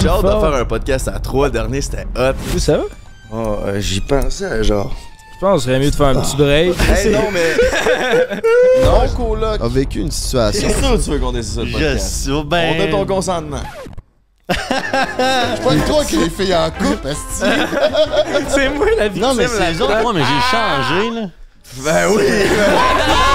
J'ai hâte de faire un podcast à trois. derniers, dernier, c'était hop Où ça va? Oh, euh, J'y pensais, genre. Je pense qu'il serait mieux de faire un petit break. Ah. Hey, non, mais. non, coloc. A vécu une situation. C'est ça tu veux qu'on décide ça, le podcast. On a ton consentement. Je pas toi qui les filles en couple, C'est moi la victime. Non, mais c'est autres moi, mais j'ai changé, là. Ben oui! Ben-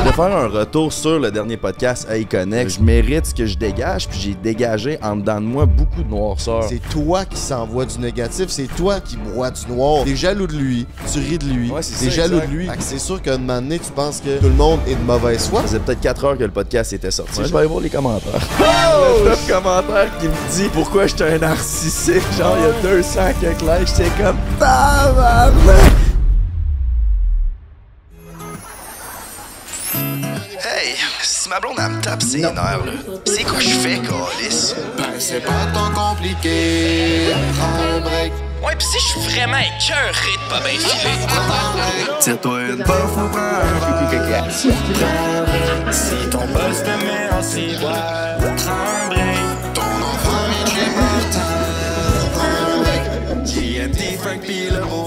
de faire un retour sur le dernier podcast à Connect. Je mérite ce que je dégage, puis j'ai dégagé en dedans de moi beaucoup de noirceur. C'est toi qui s'envoie du négatif, c'est toi qui bois du noir. T'es jaloux de lui, tu ris de lui, t'es jaloux de lui. C'est sûr qu'à un moment donné, tu penses que tout le monde est de mauvaise foi. Ça faisait peut-être 4 heures que le podcast était sorti. je vais aller voir les commentaires. Oh! Le commentaire qui me dit pourquoi j'étais un narcissique. Genre, il y a 200 quelques likes. c'est comme, tabarnak! Hey, si ma blonde, elle me tape une heure, là, c'est quoi je fais, Calis? Ben, c'est pas tant compliqué. Prends un break. Ouais, pis si je suis vraiment écœuré de pas bien filer. Tire-toi une bof ou prends un break. Si ton boss te met en ciboire, prends un break. Ton enfant, il est mortel. Prends un break. GMT, Frank, Pilaro.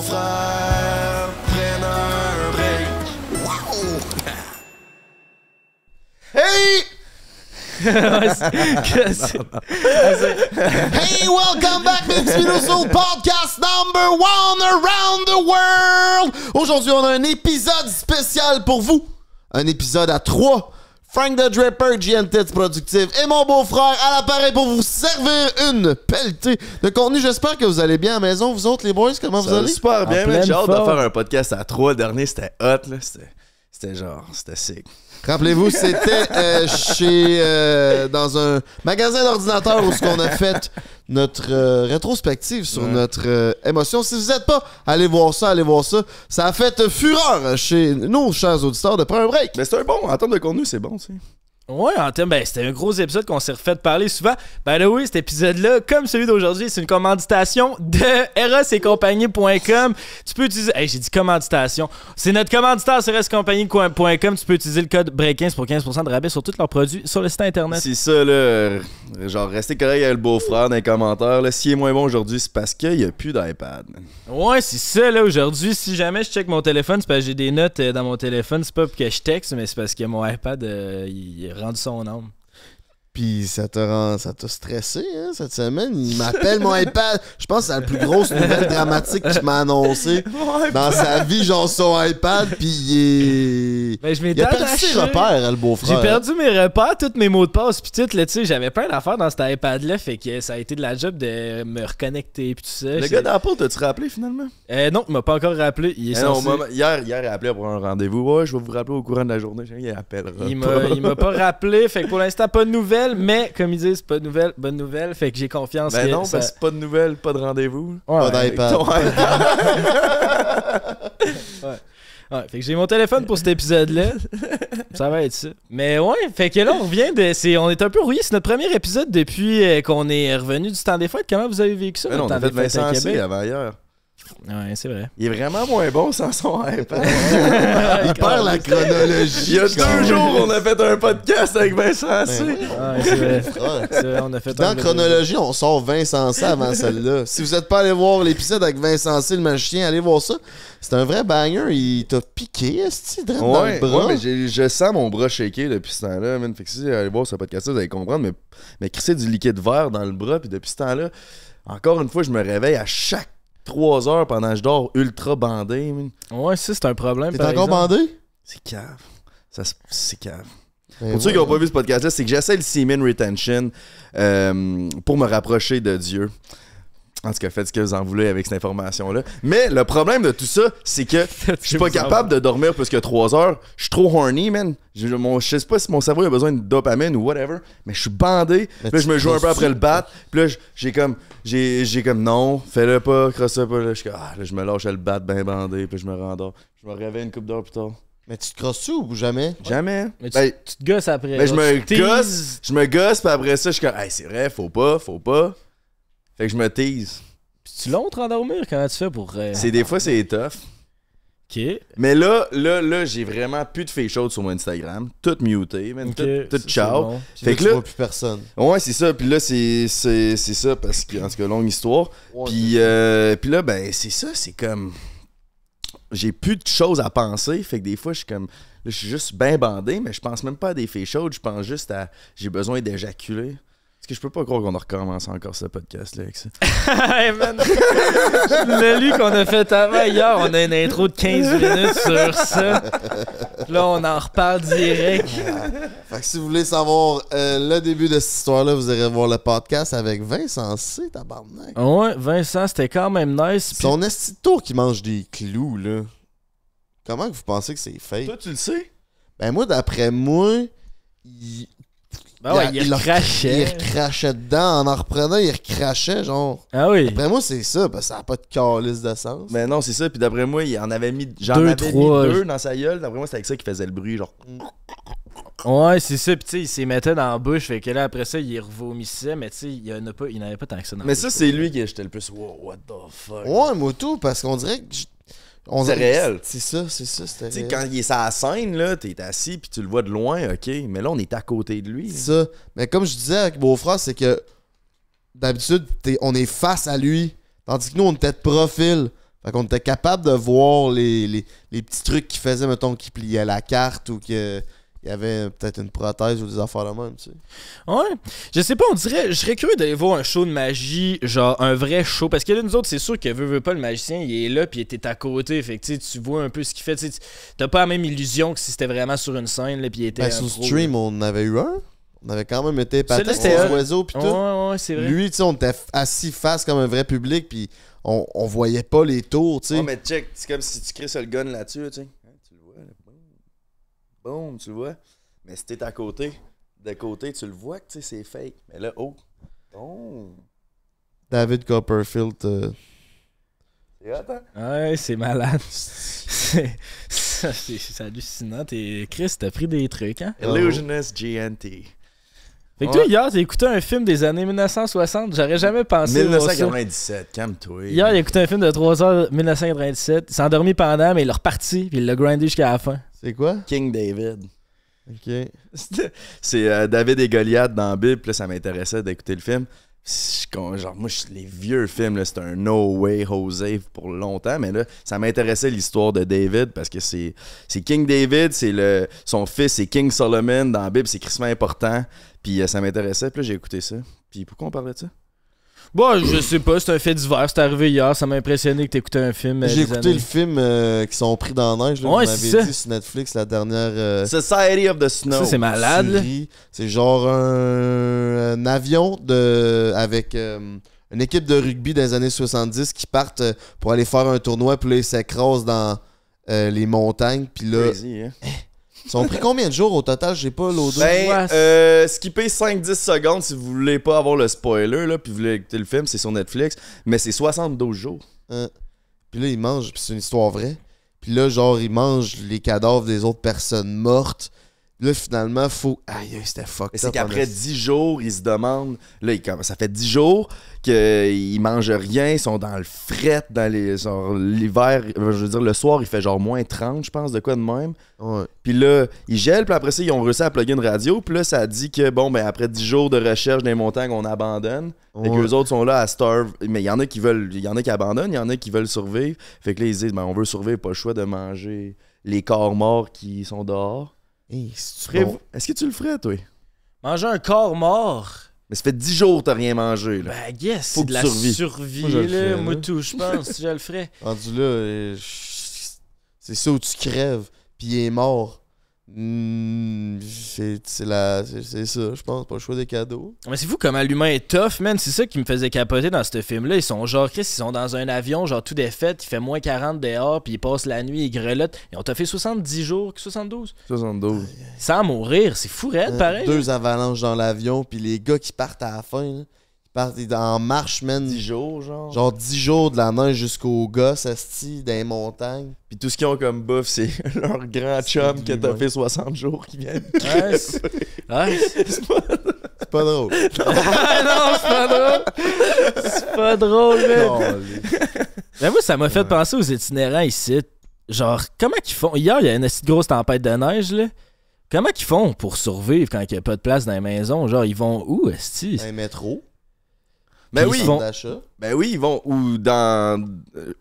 Hey! hey, welcome back, to au podcast number one around the world! Aujourd'hui, on a un épisode spécial pour vous. Un épisode à trois. Frank the Draper, GNT Tits Productive et mon beau-frère à l'appareil pour vous servir une pelletée de contenu. J'espère que vous allez bien à la maison. Vous autres, les boys, comment vous allez? Super bien, J'ai hâte de faire un podcast à trois. Le dernier, c'était hot. C'était genre, c'était sick. Rappelez-vous, c'était euh, chez euh, dans un magasin d'ordinateur où on a fait notre euh, rétrospective sur notre émotion. Si vous n'êtes pas, allez voir ça, allez voir ça. Ça a fait fureur chez nous, chers auditeurs de prendre un break. Mais c'est un bon, en termes de contenu, c'est bon, tu Ouais, en termes, ben, c'était un gros épisode qu'on s'est refait de parler souvent. Ben oui, cet épisode-là, comme celui d'aujourd'hui, c'est une commanditation de compagnie.com Tu peux utiliser. Hé, j'ai dit commanditation. C'est notre commanditaire sur RScompagnie.com. Tu peux utiliser le code BREAK15 pour 15% de rabais sur tous leurs produits sur le site internet. C'est ça, là. Genre, restez correct avec le beau-frère dans les commentaires. Là, s'il est moins bon aujourd'hui, c'est parce qu'il n'y a plus d'iPad. Ouais, c'est ça, là. Aujourd'hui, si jamais je check mon téléphone, c'est parce que j'ai des notes euh, dans mon téléphone. C'est pas pour que je texte, mais c'est parce que mon iPad, euh, rendu en homme. Puis ça te rend, ça t'a stressé hein, cette semaine. Il m'appelle mon iPad. Je pense que c'est la plus grosse nouvelle dramatique qu'il m'a annoncé dans sa vie. Genre son iPad, puis il est. Ben, a perdu ses repères, hein, le beau-frère. J'ai perdu mes repères, tous mes mots de passe, puis tu sais, j'avais plein d'affaires dans cet iPad-là, fait que ça a été de la job de me reconnecter, puis tout ça. Le gars d'Apple, t'as-tu rappelé finalement euh, Non, il m'a pas encore rappelé. Il eh hier, hier, il a appelé pour un rendez-vous. je vais vous rappeler au courant de la journée. Il Il m'a pas rappelé, fait que pour l'instant, pas de nouvelles mais comme ils disent, pas de nouvelle, bonne nouvelle. Fait que j'ai confiance. Ben non, pas de nouvelle pas de rendez-vous. Ouais, pas d'iPad. ouais. Ouais, fait que j'ai mon téléphone pour cet épisode-là. ça va être ça. Mais ouais, fait que là, on revient de. on est un peu rouillé. C'est notre premier épisode depuis euh, qu'on est revenu du temps des fêtes. Comment vous avez vécu ça? Ben non, on a fait Vincent avant ailleurs. Ouais, c'est vrai. Il est vraiment moins bon sans son iPad. il perd la chronologie. Il y a deux jours, on a fait un podcast avec Vincent C. Dans chronologie, on sort Vincent C avant celle-là. Si vous n'êtes pas allé voir l'épisode avec Vincent C, le magicien, allez voir ça. C'est un vrai banger. Il t'a piqué, ce dans le bras. Ouais, mais je sens mon bras shaker depuis ce temps-là. Fait que allez voir ce podcast-là, vous allez comprendre. Mais, mais crisser du liquide vert dans le bras, puis depuis ce temps-là, encore une fois, je me réveille à chaque 3 heures pendant que je dors ultra bandé. Ouais, ça, c'est un problème. T'es encore bandé? C'est cave. C'est cave. Ben pour ceux qui n'ont pas vu ce podcast-là, c'est que j'essaie le semen retention euh, pour me rapprocher de Dieu. En tout cas, faites ce que vous en voulez avec cette information-là. Mais le problème de tout ça, c'est que je suis pas capable de dormir plus que 3 heures. Je suis trop horny, man. Je, sais pas si mon cerveau a besoin de dopamine ou whatever, mais je suis bandé. Puis là, je me joue un peu après le bat. Puis là, j'ai comme, j'ai, j'ai comme non, fais-le pas, crosse-le pas. Là, je, ah, me lâche à le bat bien bandé. Puis je me rendors. Je me réveille une coupe d'heure plus tard. Mais tu te crosses ou jamais? Jamais. Mais tu, ben, te gosses après. Ben, je me gosse, je me gosse, puis après ça, je suis comme, c'est vrai, faut pas, faut pas. Fait que je me tease. Puis tu long te rendormir, comment tu fais pour. Euh, c'est des fois, c'est tough. Ok. Mais là, là, là, j'ai vraiment plus de faits chaudes sur mon Instagram. Tout muté, même. Tout ciao. Fait que là, vois plus personne. Ouais, c'est ça. Puis là, c'est c'est- ça parce que, en tout cas, longue histoire. Puis, euh, puis là, ben, c'est ça, c'est comme. J'ai plus de choses à penser. Fait que des fois, je suis comme. je suis juste bien bandé, mais je pense même pas à des faits chaudes. Je pense juste à. J'ai besoin d'éjaculer. Parce que je peux pas croire qu'on a recommencé encore ce podcast-là avec ça. hey man! le lu qu'on a fait avant hier, on a une intro de 15 minutes sur ça. Là, on en reparle direct. Fait que si vous voulez savoir euh, le début de cette histoire-là, vous irez voir le podcast avec Vincent C, tabarnak. Ouais, Vincent, c'était quand même nice. Son tour qui mange des clous, là. Comment vous pensez que c'est fake? Toi, tu le sais? Ben moi, d'après moi, il ben ouais, il, recrachait. Il recrachait dedans. En en reprenant, il recrachait, genre. Ah oui. D'après moi, c'est ça, parce que ça n'a pas de calice de sens. Mais non, c'est ça. Puis d'après moi, il en avait mis. genre deux dans sa gueule. D'après moi, c'est avec ça qu'il faisait le bruit, genre. Ouais, c'est ça. Puis tu sais, il s'est mettait dans la bouche. Fait que là, après ça, il revomissait. Mais tu sais, il n'avait pas, pas tant que ça dans Mais ça, c'est lui qui j'étais le plus. Wow, what the fuck. Ouais, moi parce qu'on dirait que c'est réel. C'est ça, c'est ça. c'est réel. quand il est sur la scène, là, t'es assis puis tu le vois de loin, ok. Mais là, on est à côté de lui. C'est ça. Mais comme je disais avec Beaufras, c'est que d'habitude, on est face à lui. Tandis que nous, on était de profil. Fait qu'on était capable de voir les, les petits trucs qu'il faisait, mettons, qu'il pliait la carte ou que il y avait peut-être une prothèse ou des affaires de même, tu sais. Ouais. Je sais pas, on dirait, je serais curieux d'aller voir un show de magie, genre un vrai show, parce que là, nous autres, c'est sûr que veut, veut pas le magicien, il est là, puis il était à côté, fait que tu vois un peu ce qu'il fait, tu t'as pas la même illusion que si c'était vraiment sur une scène, là, puis il était. Ben, sur stream, on avait eu un. On avait quand même été sur les oiseaux, puis tout. Ouais, ouais, c'est vrai. Lui, tu sais, on était assis face comme un vrai public, puis on, voyait pas les tours, tu sais. Ouais, mais check, c'est comme si tu crées le gun là-dessus, tu sais boum, tu vois. Mais si t'es à côté, de côté, tu le vois que c'est fake. Mais là, oh, David Copperfield. Euh... Hein? Ouais, c'est malade. c'est hallucinant. Et Chris, t'as pris des trucs, hein? Oh. Illusionist GNT. Fait que toi, hier, t'as écouté un film des années 1960, j'aurais jamais pensé. 1997, calme-toi. Hier, il a écouté un film de 3 h 1997, il s'est endormi pendant, mais il est reparti, puis il l'a grindé jusqu'à la fin. C'est quoi? King David. OK. C'est euh, David et Goliath dans la Bible. Puis là, ça m'intéressait d'écouter le film. genre, moi, les vieux films, c'est un No Way Jose pour longtemps, mais là, ça m'intéressait l'histoire de David parce que c'est King David, c'est le son fils, c'est King Solomon dans la Bible, c'est Christmas important. Puis euh, ça m'intéressait, puis là, j'ai écouté ça. Puis pourquoi on parlait de ça? Bon, je sais pas, c'est un fait divers, c'est arrivé hier, ça m'a impressionné que t'écoutais un film. Euh, J'ai écouté le film euh, qui sont pris dans la neige, vous m'avez dit sur Netflix la dernière. Euh, Society of the Snow. c'est malade. C'est genre un, avion de avec. une équipe de rugby des années 70 qui partent pour aller faire un tournoi, puis là, ils s'écrasent dans les montagnes, puis là. Hein. Hein? Ils ont pris combien de jours au total? J'ai pas l'odeur. Ben, euh, skippez 5-10 secondes si vous voulez pas avoir le spoiler, là, puis vous voulez écouter le film, c'est sur Netflix, mais c'est 72 jours. Hein. puis là, ils mangent, c'est une histoire vraie. Puis là, genre, ils mangent les cadavres des autres personnes mortes. Là, finalement, faut. Aïe, c'était fuck. C'est qu'après 10 jours, ils se demandent. Là, ça fait 10 jours qu'ils mangent rien, ils sont dans le fret, dans les. l'hiver. Je veux dire, le soir, il fait genre moins 30, je pense, de quoi de même. Puis là, ils gèlent, puis après ça, ils ont réussi à plugger une radio. Puis là, ça dit que, bon, ben après 10 jours de recherche des montagnes, on abandonne. et que les autres sont là à starve. Mais il y en a qui veulent. Il y en a qui abandonnent, il y en a qui veulent survivre. Fait que là, ils disent, ben on veut survivre, pas le choix de manger les corps morts qui sont dehors. Est-ce que tu le ferais, toi? Manger un corps mort? Mais ça fait 10 jours que t'as rien mangé. Là. Ben, yes, c'est de la survie, là, ferais, moi, tout, je pense, je le ferais. là, euh, c'est ça où tu crèves, puis il est mort. Hmm, c'est ça, je pense, pas le choix des cadeaux. Mais c'est fou comment l'humain est tough, man. C'est ça qui me faisait capoter dans ce film-là. Ils sont genre, Chris, ils sont dans un avion, genre tout défaite il fait moins 40 dehors, puis ils passent la nuit, ils grelottent. On t'a fait 70 jours, 72 72. Sans mourir, c'est fou, euh, pareil. Deux avalanches dans l'avion, puis les gars qui partent à la fin en marche, 10 jours, genre. Genre 10 jours de la neige jusqu'au gosse, asti, dans les montagnes. Puis tout ce qu'ils ont comme bouffe, c'est leur grand chum qui a fait 60 jours qui vient c'est... pas... drôle. non, c'est pas drôle. C'est pas drôle, mec. Mais ben, moi, ça m'a fait penser aux itinérants ici. Genre, comment qu'ils font? Hier, il y a une grosse tempête de neige, là. Comment qu'ils font pour survivre quand il n'y a pas de place dans les maisons? Genre, ils vont où, est Dans Un métro. Ben, ben oui. ils vont ou dans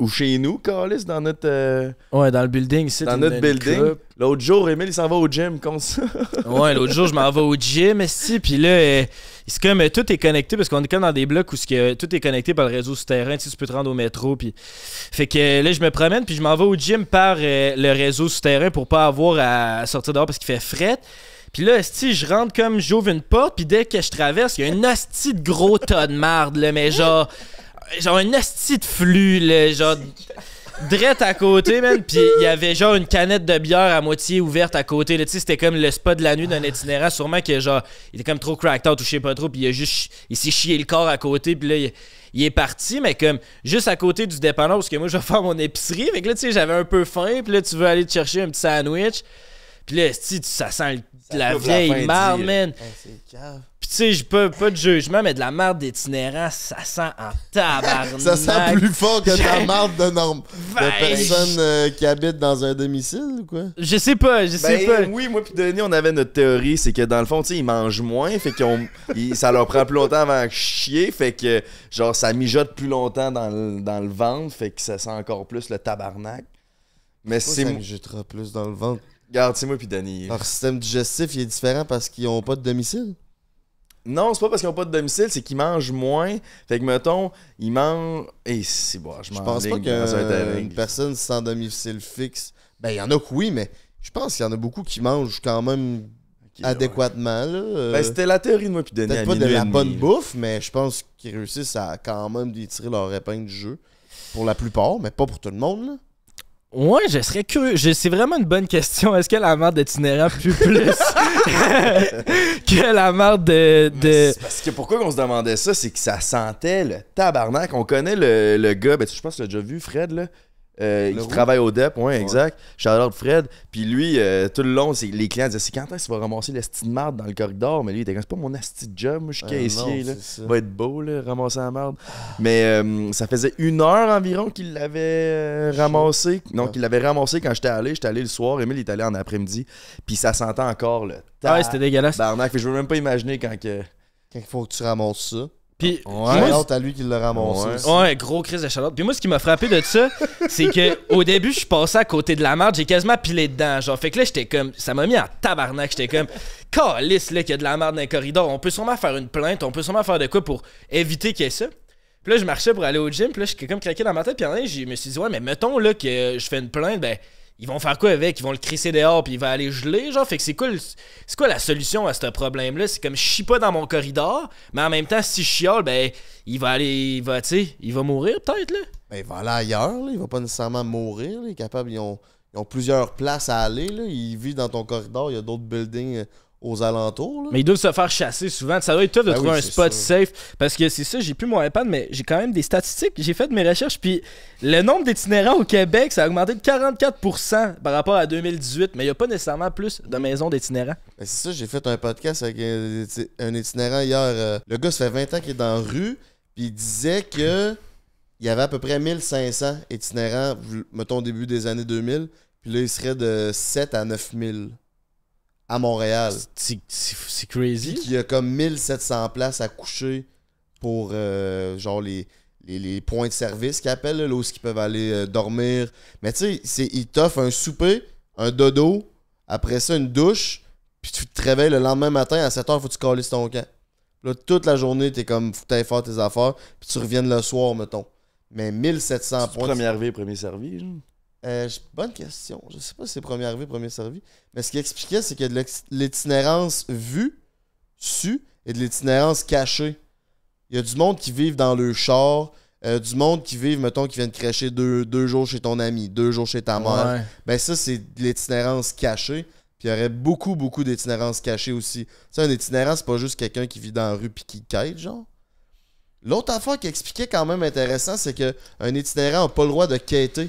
ou chez nous, Carlis, dans notre euh, Ouais, dans le building c'est Dans notre building. L'autre jour, Emile, il s'en va au gym comme ça. ouais, l'autre jour, je m'en vais au gym si, puis là euh, c'est comme euh, tout est connecté parce qu'on est comme dans des blocs où tout est connecté par le réseau souterrain, tu, peux te rendre au métro puis fait que là je me promène puis je m'en vais au gym par le réseau souterrain pour pas avoir à sortir dehors parce qu'il fait fret. Puis là, si je rentre comme j'ouvre une porte, puis dès que je traverse, il y a une hostie de gros tas de marde, là, mais genre, genre un hostie de flux, là, genre. Drette à côté, man. Puis il y avait genre une canette de bière à moitié ouverte à côté. Tu sais, c'était comme le spot de la nuit d'un itinérant. Sûrement que genre, il était comme trop cracked out, ou je sais pas trop. Puis il a juste. Il s'est chié le corps à côté. Puis là, il, est parti, mais comme juste à côté du dépanneur, parce que moi, je vais faire mon épicerie. mais que là, tu sais, j'avais un peu faim. Puis là, tu veux aller te chercher un petit sandwich. Puis là, si ça sent le de la vieille marde, man. Puis tu sais, je peux pas de jugement, mais de la marde d'itinérance, ça sent en tabarnak. ça sent plus fort que de la marde de de personnes euh, qui habitent dans un domicile ou quoi? Je sais pas, je sais ben, pas. Oui, moi puis Denis, on avait notre théorie, c'est que dans le fond, tu sais, ils mangent moins, fait que ça leur prend plus longtemps avant de chier, fait que genre ça mijote plus longtemps dans le, dans ventre, fait que ça sent encore plus le tabarnak. Mais c'est. Ça mijotera plus dans le ventre. Regarde, c'est moi puis Danny. Leur système digestif, il est différent parce qu'ils ont pas de domicile? Non, c'est pas parce qu'ils n'ont pas de domicile, c'est qu'ils mangent moins. Fait que, mettons, ils mangent. Et eh, c'est bon, je, je pense pas hein, qu'une personne sans domicile fixe. Ben, il y en a que oui, mais je pense qu'il y en a beaucoup qui mangent quand même adéquatement. Ben, c'était la théorie de moi, puis Peut-être pas de la bonne bouffe, mais je pense qu'ils réussissent à quand même tirer leur épingle du jeu. Pour la plupart, mais pas pour tout le monde. Ouais, je serais curieux. C'est vraiment une bonne question. Est-ce que la merde d'itinéraire pue plus que la merde de. Parce que pourquoi on se demandait ça, c'est que ça sentait le tabarnak. On connaît le, gars, ben, je pense que tu l'as déjà vu, Fred, là, euh, il travaille au DEP, suis à l'ordre de Fred. Puis lui, euh, tout le long, les clients disaient C'est quand est-ce qu'il va ramasser la de marde dans le corridor Mais lui, il était comme C'est pas mon asti de job, moi, je suis euh, caissier. là. Ça. va être beau, là, ramasser la marde. Mais ça faisait une heure environ qu'il l'avait ramassé. Donc ah. il l'avait ramassé quand j'étais allé. J'étais allé le soir, Emile est allé en après-midi. Puis ça sentait encore le Ah c'était dégueulasse. je veux même pas imaginer quand Quand il faut que tu ramasses ça. Puis, ouais, à lui qui le ramassé. Ouais, gros crise de chalote. Puis moi, ce qui m'a frappé de ça, c'est que au début, je suis passé à côté de la merde j'ai quasiment pilé dedans. Genre, fait que là, j'étais comme, ça m'a mis en tabarnak. J'étais comme, calisse, là, qu'il y a de la merde dans les corridors. On peut sûrement faire une plainte, on peut sûrement faire de quoi pour éviter qu'il y ait ça. Puis là, je marchais pour aller au gym, puis là, j'étais comme craqué dans ma tête. Puis en je me suis dit, ouais, mais mettons, là, que je fais une plainte, ben ils vont faire quoi avec? Ils vont le crisser dehors puis il va aller geler, genre. Fait que c'est quoi, cool. c'est quoi la solution à ce problème-là? C'est comme je chie pas dans mon corridor, mais en même temps, si je chiale, ben, il va aller, il va, tu il va mourir peut-être, là. Ben, il va aller ailleurs, là. Il va pas nécessairement mourir, Il est capable, ils ont, plusieurs places à aller, là. Il vit dans ton corridor, il y a d'autres buildings euh, aux alentours. Mais ils doivent se faire chasser souvent. Ça doit être tough de ben trouver un spot safe. Parce que c'est ça, j'ai plus mon iPad, mais j'ai quand même des statistiques. J'ai fait de mes recherches. Puis le nombre d'itinérants au Québec, ça a augmenté de 44% par rapport à 2018. Mais il n'y a pas nécessairement plus de maisons d'itinérants. Ben, c'est ça, j'ai fait un podcast avec un itinérant hier. Euh, le gars, ça fait 20 ans qu'il est dans la rue. Puis il disait que il y avait à peu près 1500 itinérants, mettons, au début des années 2000. Puis là, il serait de 7 à 9000 à Montréal. C'est crazy. y a comme 1700 places à coucher pour euh, genre les, points de service qu'ils appellent, là, où ils peuvent aller euh, dormir. Mais tu sais, ils t'offrent un souper, un dodo, après ça une douche, puis tu te réveilles le lendemain matin à 7h, faut que tu cales ton camp. Là, toute la journée, t'es comme, faut que faire tes affaires, puis tu reviennes le soir, mettons. Mais 1700 points. première arrivé, premier servi. Euh, bonne question. Je sais pas si c'est premier arrivé, premier servi. Mais ce qu'il expliquait, c'est qu'il y a de l'itinérance vue, su, et de l'itinérance cachée. Il y a du monde qui vivent dans le char, euh, du monde qui vit mettons, qui vient de cracher deux, deux, jours chez ton ami, deux jours chez ta mère. mais Ben ça, c'est de l'itinérance cachée. Puis il y aurait beaucoup, beaucoup d'itinérance cachée aussi. c'est un itinérant, c'est pas juste quelqu'un qui vit dans la rue puis qui quête, genre. L'autre affaire qui expliquait quand même intéressant, c'est qu'un itinérant n'a pas le droit de quêter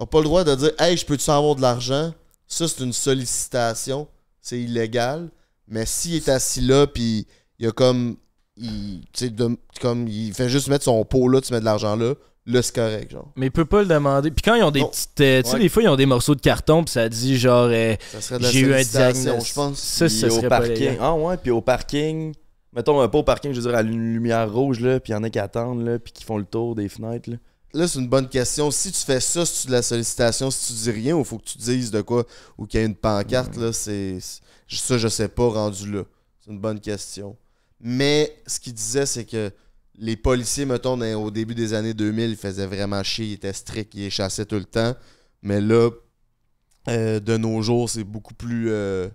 n'a pas le droit de dire Hey, je peux-tu avoir de l'argent Ça, c'est une sollicitation. C'est illégal. Mais s'il est assis là, puis il a comme. Il, sais, comme il fait juste mettre son pot là, tu mets de l'argent là, là c'est correct genre. Mais il peut pas le demander. Puis quand ils ont des petites euh, tu sais des fois ils ont des morceaux de carton puis ça dit genre euh, j'ai eu un diagnostic je pense. Ça, ça au parking. ah ouais, puis au parking, mettons pas au parking, je veux dire à une lumière rouge là, puis il y en a qui attendent là, puis qui font le tour des fenêtres là. Là, c'est une bonne question. Si tu fais ça, si tu de la sollicitation, si tu dis rien, il faut que tu dises de quoi ou qu'il y a une pancarte, là, c'est. Ça, je sais pas rendu là. C'est une bonne question. Mais ce qu'il disait, c'est que les policiers, mettons, au début des années 2000, ils faisaient vraiment chier, ils étaient stricts, ils les chassaient tout le temps. Mais là, euh, de nos jours, c'est beaucoup plus. Euh,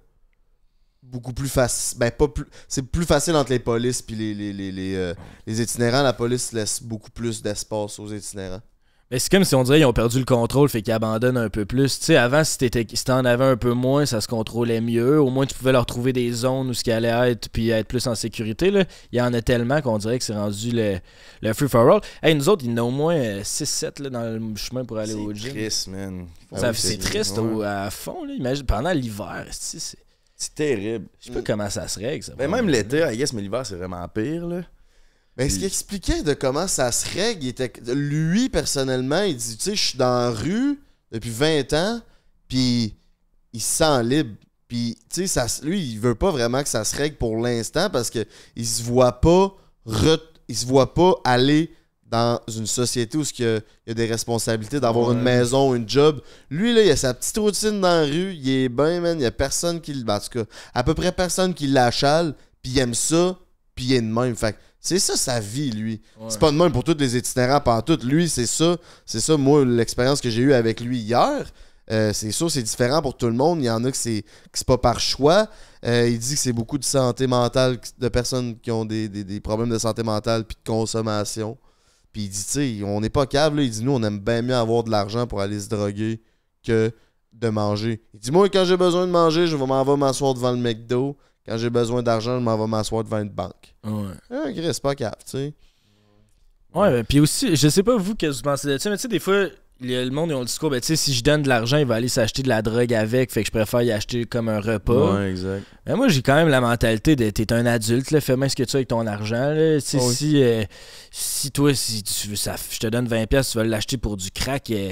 beaucoup plus facile. Ben, pas plus. C'est plus facile entre les polices puis les, euh, les, itinérants. La police laisse beaucoup plus d'espace aux itinérants. Mais c'est comme si on dirait qu'ils ont perdu le contrôle, fait qu'ils abandonnent un peu plus. Tu sais, avant, si tu en t'en avais un peu moins, ça se contrôlait mieux. Au moins, tu pouvais leur trouver des zones où ce qu'il allait être, puis être plus en sécurité. Là. Il y en a tellement qu'on dirait que c'est rendu le, le free-for-all. Hey, nous autres, il y en a au moins 6-7 euh, dans le chemin pour aller au gym. C'est triste, man. Ça, ah c'est, triste à fond. Là. Imagine, pendant l'hiver, c'est c'est terrible. Je sais pas comment ça se règle, ça. Ben, mais même l'été, I guess, mais l'hiver, c'est vraiment pire, là. Mais ce qu'il expliquait de comment ça se règle, il était... lui, personnellement, il dit, tu sais, je suis dans la rue depuis 20 ans, puis il se sent libre. Puis, tu sais, lui, il veut pas vraiment que ça se règle pour l'instant parce que se voit pas il se voit pas aller dans une société où il y, a, des responsabilités, d'avoir une maison, une job. Lui, là, il a sa petite routine dans la rue, il est bien, man, il n'y a personne qui le... Ben, en tout cas, à peu près personne qui l'achale, puis il aime ça, puis il est de même. Fait c'est ça sa vie, lui. C'est pas de même pour tous les itinérants, pas tout. Lui, c'est ça. C'est ça, moi, l'expérience que j'ai eue avec lui hier. Euh, c'est sûr, c'est différent pour tout le monde. Il y en a que c'est, pas par choix. Euh, il dit que c'est beaucoup de santé mentale, de personnes qui ont des, des problèmes de santé mentale puis de consommation. Puis il dit, tu sais, on n'est pas cave, là. Il dit, nous, on aime bien mieux avoir de l'argent pour aller se droguer que de manger. Il dit, moi, quand j'ai besoin de manger, je m'en vais m'asseoir devant le McDo. Quand j'ai besoin d'argent, je m'en vais m'asseoir devant une banque. Ouais. Ah, pas cave, tu sais. Ouais, puis aussi, je sais pas vous qu'est-ce que vous pensez de ça, mais tu sais, des fois, le monde, ils ont le discours, ben, tu sais, si je donne de l'argent, il va aller s'acheter de la drogue avec, fait que je préfère y acheter comme un repas. Ben, moi, j'ai quand même la mentalité de t'es un adulte, fais-moi ce que tu as avec ton argent. Ah euh, si, toi, si tu, ça, je te donne 20$, tu vas l'acheter pour du crack. Euh,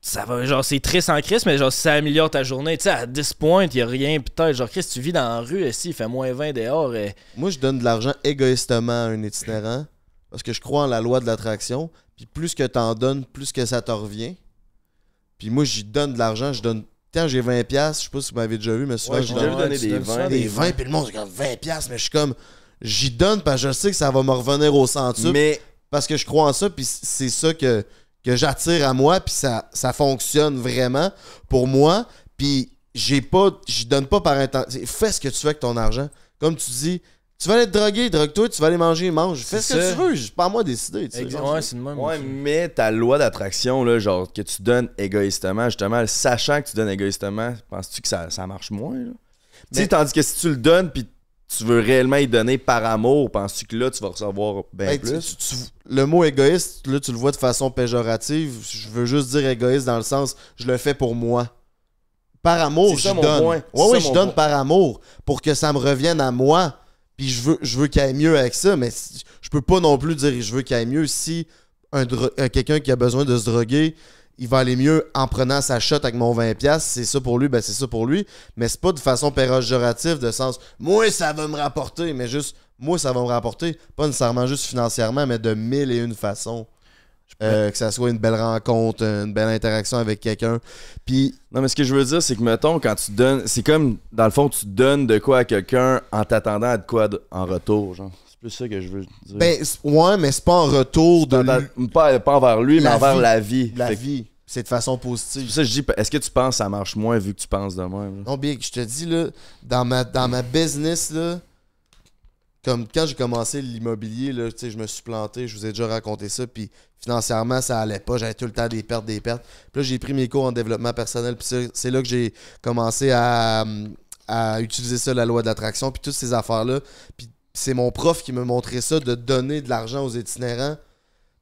ça va, genre, c'est triste en crise, mais genre, ça améliore ta journée. Tu sais, à 10 points, il a rien, putain Genre, Chris, tu vis dans la rue, ici, il fait moins 20 dehors. Euh. Moi, je donne de l'argent égoïstement à un itinérant. Parce que je crois en la loi de l'attraction. Puis plus que tu en donnes, plus que ça te revient. Puis moi, j'y donne de l'argent. Je donne. Tiens, j'ai 20$, je sais pas si vous m'avez déjà vu, mais souvent, ouais, j'ai déjà vu des, 20. Des 20, puis le monde, j'ai 20$, mais je suis comme. J'y donne parce que je sais que ça va me revenir au centuple. Mais. Parce que je crois en ça, puis c'est ça que, que j'attire à moi, puis ça, ça fonctionne vraiment pour moi. Puis j'ai pas. J'y donne pas par intention. Fais ce que tu veux avec ton argent. Comme tu dis, tu vas aller te droguer, drogue-toi, tu vas aller manger, mange. Fais ce que tu veux, c'est pas à moi de décider. Tu sais, ouais, c'est le même. mais ta loi d'attraction, genre, que tu donnes égoïstement, justement, sachant que tu donnes égoïstement, penses-tu que ça, marche moins, tandis que si tu le donnes, puis tu veux réellement y donner par amour, penses-tu que là, tu vas recevoir bien ben, plus? le mot égoïste, là, tu le vois de façon péjorative. Je veux juste dire égoïste dans le sens, je le fais pour moi. Par amour, je donne. oui, je donne par amour pour que ça me revienne à moi. Puis je veux, je veux aille mieux avec ça, mais je peux pas non plus dire je veux qu'il aille mieux si euh, quelqu'un qui a besoin de se droguer, il va aller mieux en prenant sa shot avec mon 20$. C'est ça pour lui, ben c'est ça pour lui. Mais c'est pas de façon péjorative, de sens moi ça va me rapporter, mais juste moi ça va me rapporter. Pas nécessairement juste financièrement, mais de mille et une façons. Euh, que ça soit une belle rencontre, une belle interaction avec quelqu'un. Puis non, mais ce que je veux dire, c'est que mettons quand tu donnes, c'est comme dans le fond tu donnes de quoi à quelqu'un en t'attendant à de quoi en retour, genre. C'est plus ça que je veux dire. Ben ouais, mais c'est pas en retour de pas, pas envers lui, mais envers la vie. La vie. C'est de façon positive. Ça, je dis, est-ce que tu penses que ça marche moins vu que tu penses de moi? Non, bien je te dis, là, dans ma, dans ma business, là, comme quand j'ai commencé l'immobilier, là, je me suis planté, je vous ai déjà raconté ça, puis financièrement, ça allait pas. J'avais tout le temps des pertes, des pertes. Puis là, j'ai pris mes cours en développement personnel, puis c'est là que j'ai commencé à, utiliser ça, la loi de l'attraction, puis toutes ces affaires-là. Puis c'est mon prof qui me montrait ça, de donner de l'argent aux itinérants.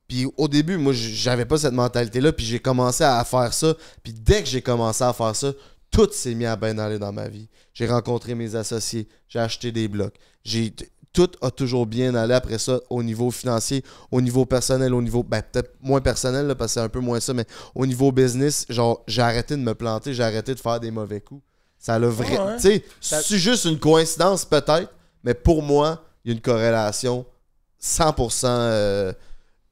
Puis au début, moi, j'avais pas cette mentalité-là, puis j'ai commencé à faire ça. Puis dès que j'ai commencé à faire ça, tout s'est mis à bien aller dans ma vie. J'ai rencontré mes associés, j'ai acheté des blocs, j'ai tout a toujours bien allé après ça au niveau financier, au niveau personnel, au niveau, ben, peut-être moins personnel parce que c'est un peu moins ça, mais au niveau business, genre, j'ai arrêté de me planter, j'ai arrêté de faire des mauvais coups. Ça l'a vrai. c'est juste une coïncidence peut-être, mais pour moi, il y a une corrélation 100% euh,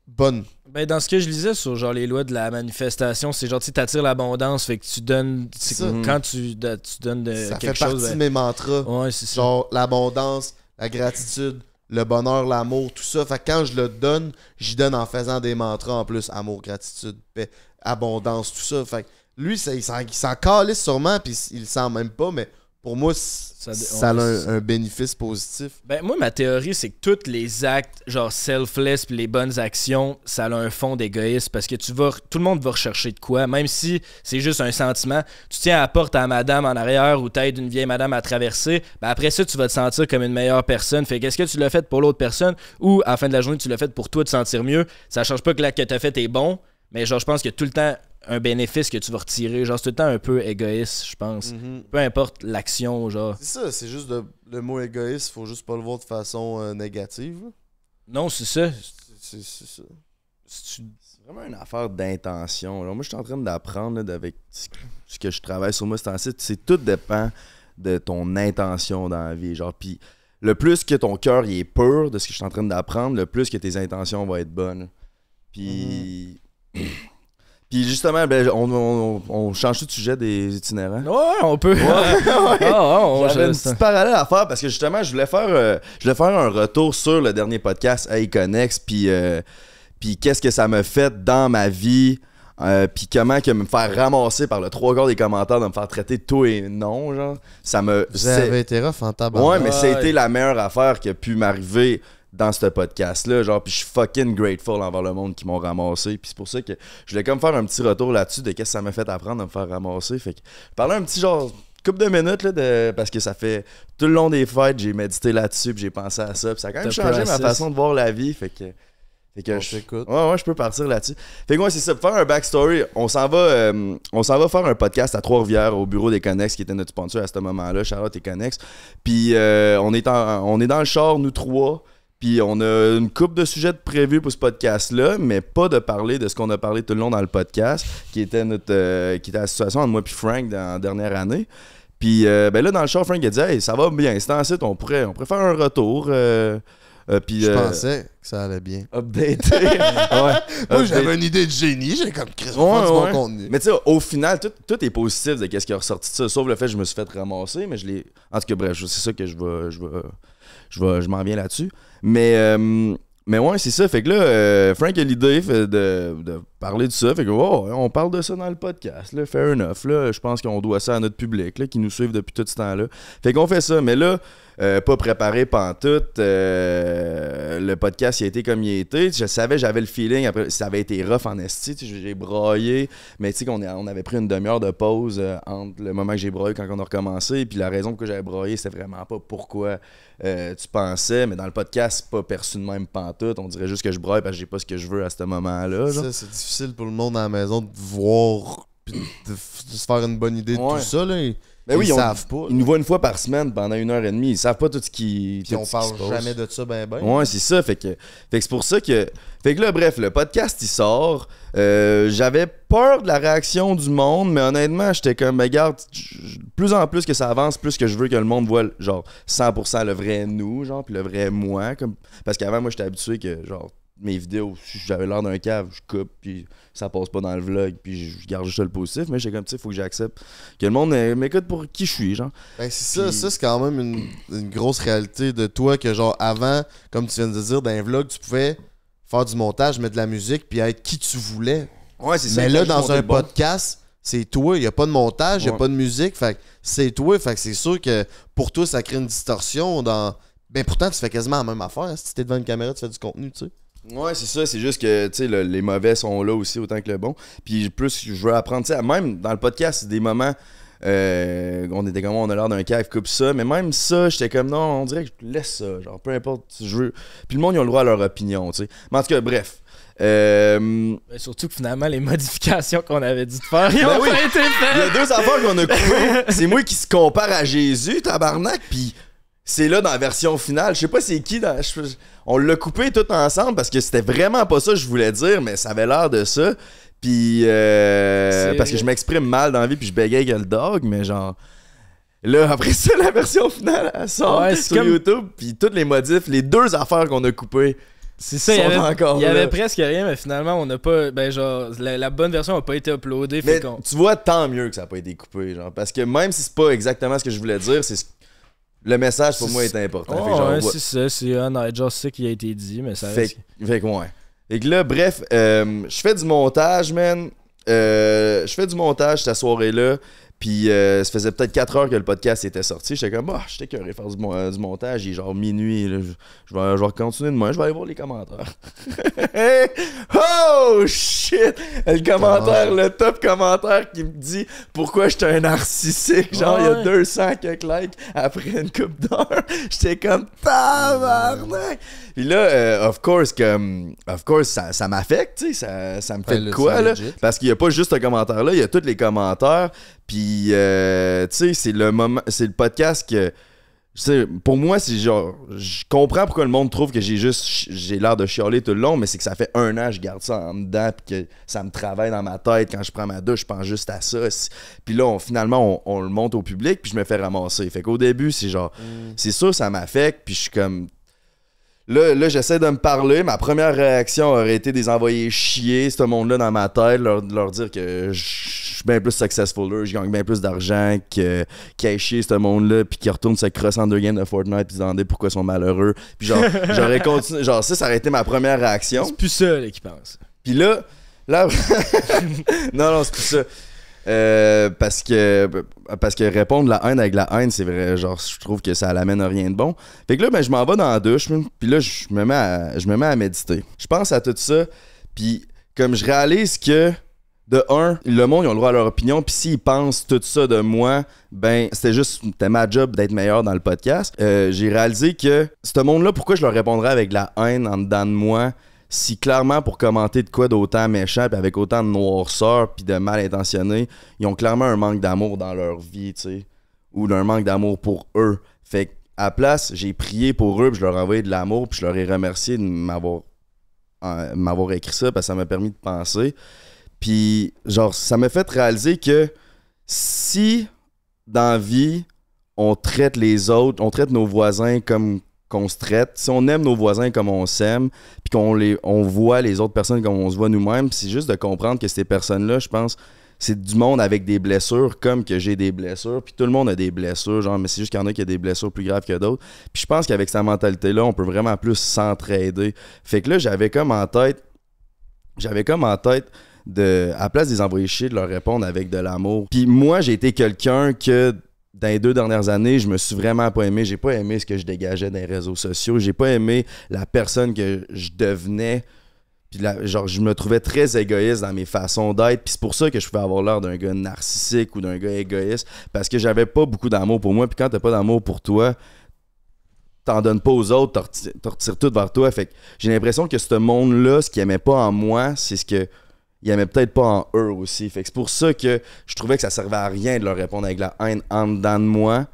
bonne. Ben, dans ce que je lisais sur genre les lois de la manifestation, c'est genre tu attires l'abondance, fait que tu donnes quand tu, donnes de, ça quelque chose. Ça fait partie ben de mes mantras. Ouais, c'est ça. genre l'abondance, la gratitude, le bonheur, l'amour, tout ça. Fait que quand je le donne, j'y donne en faisant des mantras en plus. Amour, gratitude, paix, abondance, tout ça. Fait que lui, il s'en calisse sûrement, puis il le sent même pas, mais pour moi, ça, a un, bénéfice positif. Ben, moi, ma théorie, c'est que tous les actes, genre selfless puis les bonnes actions, ça a un fond d'égoïsme parce que tu vas, tout le monde va rechercher de quoi, même si c'est juste un sentiment. Tu tiens à la porte à madame en arrière ou t'aides une vieille madame à traverser, ben après ça, tu vas te sentir comme une meilleure personne. Fait qu'est-ce que tu l'as fait pour l'autre personne ou à la fin de la journée, tu l'as fait pour toi te sentir mieux. Ça change pas que l'acte que as fait est bon, mais genre, je pense que tout le temps, un bénéfice que tu vas retirer. Genre, c'est tout le temps un peu égoïste, je pense. Mhm. Peu importe l'action, genre. C'est ça, c'est juste le mot égoïste, faut juste pas le voir de façon euh, négative. Non, c'est ça. C'est ça. C'est vraiment une affaire d'intention. Moi, je suis en train d'apprendre avec ce que je travaille sur moi ce C'est tout dépend de ton intention dans la vie. Genre, puis le plus que ton cœur est pur de ce que je suis en train d'apprendre, le plus que tes intentions vont être bonnes. Puis. Mhm. Puis justement, ben, on, change tout de sujet des itinérants. Ouais, on peut. Ah, ah, ah, J'avais une petite parallèle à faire parce que justement, je voulais faire, euh, je voulais faire un retour sur le dernier podcast à Iconex, puis, euh, puis qu'est-ce que ça m'a fait dans ma vie, euh, puis comment que me faire ramasser par le trois quarts des commentaires, de me faire traiter tout et non, genre, ça me... Ça avait été rough en Ouais, mais ça a été la meilleure affaire qui a pu m'arriver dans ce podcast-là. Genre, puis je suis fucking grateful envers le monde qui m'ont ramassé. Puis c'est pour ça que je voulais comme faire un petit retour là-dessus de qu'est-ce que ça m'a fait apprendre à me faire ramasser. Fait que, parler un petit genre couple de minutes là, de... parce que ça fait tout le long des fêtes, j'ai médité là-dessus, j'ai pensé à ça, puis ça a quand même changé ma façon de voir la vie, fait que fait que je... Ouais, ouais, je peux partir là-dessus. Fait que moi, c'est ça, faire un backstory, on s'en va euh, on s'en va faire un podcast à Trois-Rivières au bureau des Connex qui était notre sponsor à ce moment-là, Charlotte et Connex. Puis euh, on est on est dans le char nous trois puis on a une coupe de sujets prévus pour ce podcast-là, mais pas de parler de ce qu'on a parlé tout le long dans le podcast, qui était notre euh, qui la situation entre moi et Frank dans la dernière année. Puis euh, ben là, dans le show, Frank a dit Hey, ça va bien, c'est ensuite on pourrait, faire un retour. Euh, je pensais que ça allait bien. Update. Moi, j'avais une idée de génie. J'ai comme Chris, contenu. Mais tu sais, au final, tout, est positif de ce qui est ressorti de ça, sauf le fait que je me suis fait ramasser. Mais je l'ai. En tout cas, bref, c'est ça que je vais, je vais je, je m'en viens là-dessus. Mais, euh, mais ouais, c'est ça. Fait que là, euh, Frank a l'idée de, parler de ça. Fait que, oh, on parle de ça dans le podcast. Là, fair enough. Là, je pense qu'on doit ça à notre public qui nous suivent depuis tout ce temps-là. Fait qu'on fait ça. Mais là, euh, pas préparé en tout. le podcast, il a été comme il était Je savais, j'avais le feeling. Après, ça avait été rough en esti. J'ai broyé. Mais tu sais, qu'on on avait pris une demi-heure de pause entre le moment que j'ai broyé quand on a recommencé. Puis la raison pour que j'avais broyé, c'était vraiment pas pourquoi euh, tu pensais, mais dans le podcast, c'est pas perçu de même pantoute. On dirait juste que je braille parce que j'ai pas ce que je veux à ce moment-là. c'est difficile pour le monde à la maison de voir de, se faire une bonne idée de tout ça. Là. Ben oui, ils, savent pas. Ils nous voient une fois par semaine pendant une heure et demie. Ils savent pas tout ce qui. Puis on parle jamais de ça, ben ben. Ouais, c'est ça. Fait que, c'est pour ça que. Fait que là, bref, le podcast, il sort. Euh, j'avais peur de la réaction du monde, mais honnêtement, j'étais comme, regarde, ben, plus en plus que ça avance, plus que je veux que le monde voit, genre, 100% le vrai nous, genre, puis le vrai moi. Comme... Parce qu'avant, moi, j'étais habitué que, genre, mes vidéos, j'avais l'air d'un cave, je coupe, puis ça passe pas dans le vlog, puis je garde juste le positif, mais j'ai comme, tu sais, faut que j'accepte que le monde euh, m'écoute pour qui je suis, genre. Ben, c'est ça, ça c'est quand même une, grosse réalité de toi que, genre, avant, comme tu viens de dire, dans un vlog, tu pouvais faire du montage, mettre de la musique, puis être qui tu voulais. Ouais, c'est ça. Mais là, dans un podcast, c'est toi, il y a pas de montage, il a pas de musique, fait c'est toi, fait c'est sûr que pour toi, ça crée une distorsion dans. Ben pourtant, tu fais quasiment la même affaire. Si tu es devant une caméra, tu fais du contenu, tu sais. Ouais, c'est ça. C'est juste que tu sais, les mauvais sont là aussi autant que le bon. Puis plus, je veux apprendre, tu même dans le podcast, des moments. Euh, on était comme on a l'air d'un cave, coupe ça. Mais même ça, j'étais comme non, on dirait que je laisse ça. Genre, peu importe, je veux. Puis le monde, ils ont le droit à leur opinion, tu sais. Mais en tout cas, bref. Euh, surtout que finalement, les modifications qu'on avait dit de faire, ben ont pas été faites. Il deux affaires qu'on a coupées. c'est moi qui se compare à Jésus, tabarnak. Puis c'est là dans la version finale. Je sais pas c'est qui dans on l'a coupé tout ensemble parce que c'était vraiment pas ça que je voulais dire, mais ça avait l'air de ça. Puis, euh, parce que je m'exprime mal dans la vie, puis je bégaye avec le dog, mais genre. Là, après ça, la version finale, sort sur YouTube, puis toutes les modifs, les deux affaires qu'on a coupées. C'est ça, il il y avait presque rien, mais finalement, on n'a pas. Ben, genre, la, bonne version n'a pas été uploadée. Mais tu vois, tant mieux que ça n'a pas été coupé, genre. Parce que même si c'est pas exactement ce que je voulais dire, c'est le message pour moi est important. Oh, ouais, c'est ça, c'est un c'est qui a été dit, mais ça Fait, fait que, ouais. Et que là, bref, euh, je fais du montage, man. Euh, je fais du montage cette soirée-là. Puis euh, ça faisait peut-être 4 heures que le podcast était sorti. J'étais comme, ah, j'étais curé faire euh, du, montage. Il est genre minuit. Je, vais, je vais continuer demain. Je vais aller voir les commentaires. oh shit! Le commentaire, ah. le top commentaire qui me dit pourquoi je j'étais un narcissique. Genre, il y a 200 quelques likes après une coupe d'heure. J'étais comme, tabarnak! Puis là, euh, of course, comme, of course, ça, ça m'affecte. Ça, ça me fait quoi? parce qu'il n'y a pas juste un commentaire-là. Il y a tous les commentaires. Puis, euh, tu sais, c'est le moment, c'est le podcast que. pour moi, c'est genre. Je comprends pourquoi le monde trouve que j'ai juste. J'ai l'air de chialer tout le long, mais c'est que ça fait un an que je garde ça en dedans, puis que ça me travaille dans ma tête. Quand je prends ma douche, je pense juste à ça. Puis là, finalement, on, le monte au public, puis je me fais ramasser. Fait qu'au début, c'est genre. Mm. C'est sûr, ça m'affecte, puis je suis comme. Là, là j'essaie de me parler. Ma première réaction aurait été des envoyer chier ce monde-là dans ma tête, leur, leur dire que je suis bien plus successful, je gagne bien plus d'argent que cacher ce monde-là, puis qui retourne se crosse en deux de Fortnite, puis se demander pourquoi ils sont malheureux. Puis genre, j'aurais continué, genre, ça, ça aurait été ma première réaction. C'est plus ça, là, qui pense. Puis là, là, non, non, c'est plus ça. Euh, parce que parce que répondre la haine avec la haine, c'est vrai, genre je trouve que ça l'amène à rien de bon. Fait que là ben, je m'en vais dans la douche, puis là je me mets à, je me mets à méditer. Je pense à tout ça, puis comme je réalise que de un, le monde, ils ont le droit à leur opinion, puis s'ils pensent tout ça de moi, ben, c'était juste, c'était ma job d'être meilleur dans le podcast. Euh, j'ai réalisé que ce monde-là, pourquoi je leur répondrais avec de la haine en dedans de moi si clairement pour commenter de quoi d'autant méchant puis avec autant de noirceur puis de mal intentionné, ils ont clairement un manque d'amour dans leur vie, tu sais, ou un manque d'amour pour eux. Fait que, à place, j'ai prié pour eux, puis je leur ai envoyé de l'amour, puis je leur ai remercié de m'avoir m'avoir écrit ça parce que ça m'a permis de penser. Puis, genre, ça m'a fait réaliser que si dans la vie, on traite les autres, on traite nos voisins comme qu'on se traite, si on aime nos voisins comme on s'aime, puis qu'on les, on voit les autres personnes comme on se voit nous-mêmes, c'est juste de comprendre que ces personnes-là, je pense, c'est du monde avec des blessures comme que j'ai des blessures, puis tout le monde a des blessures, genre, mais c'est juste qu'il y en a qui a des blessures plus graves que d'autres. Puis je pense qu'avec cette mentalité-là, on peut vraiment plus s'entraider. Fait que là, j'avais comme en tête, j'avais comme en tête de, à place des les envoyer chier, de leur répondre avec de l'amour. Puis moi, j'ai été quelqu'un que dans les deux dernières années, je me suis vraiment pas aimé. J'ai pas aimé ce que je dégageais des réseaux sociaux. J'ai pas aimé la personne que je devenais. Puis genre, je me trouvais très égoïste dans mes façons d'être. Puis c'est pour ça que je pouvais avoir l'air d'un gars narcissique ou d'un gars égoïste. Parce que j'avais pas beaucoup d'amour pour moi. Puis quand t'as pas d'amour pour toi, t'en donnes pas aux autres, t'en retires, tout vers toi. Fait que j'ai l'impression que ce monde-là, ce qu'il aimait pas en moi, c'est ce que il ils avait peut-être pas en eux aussi. c'est pour ça que je trouvais que ça servait à rien de leur répondre avec la haine en dedans de moi,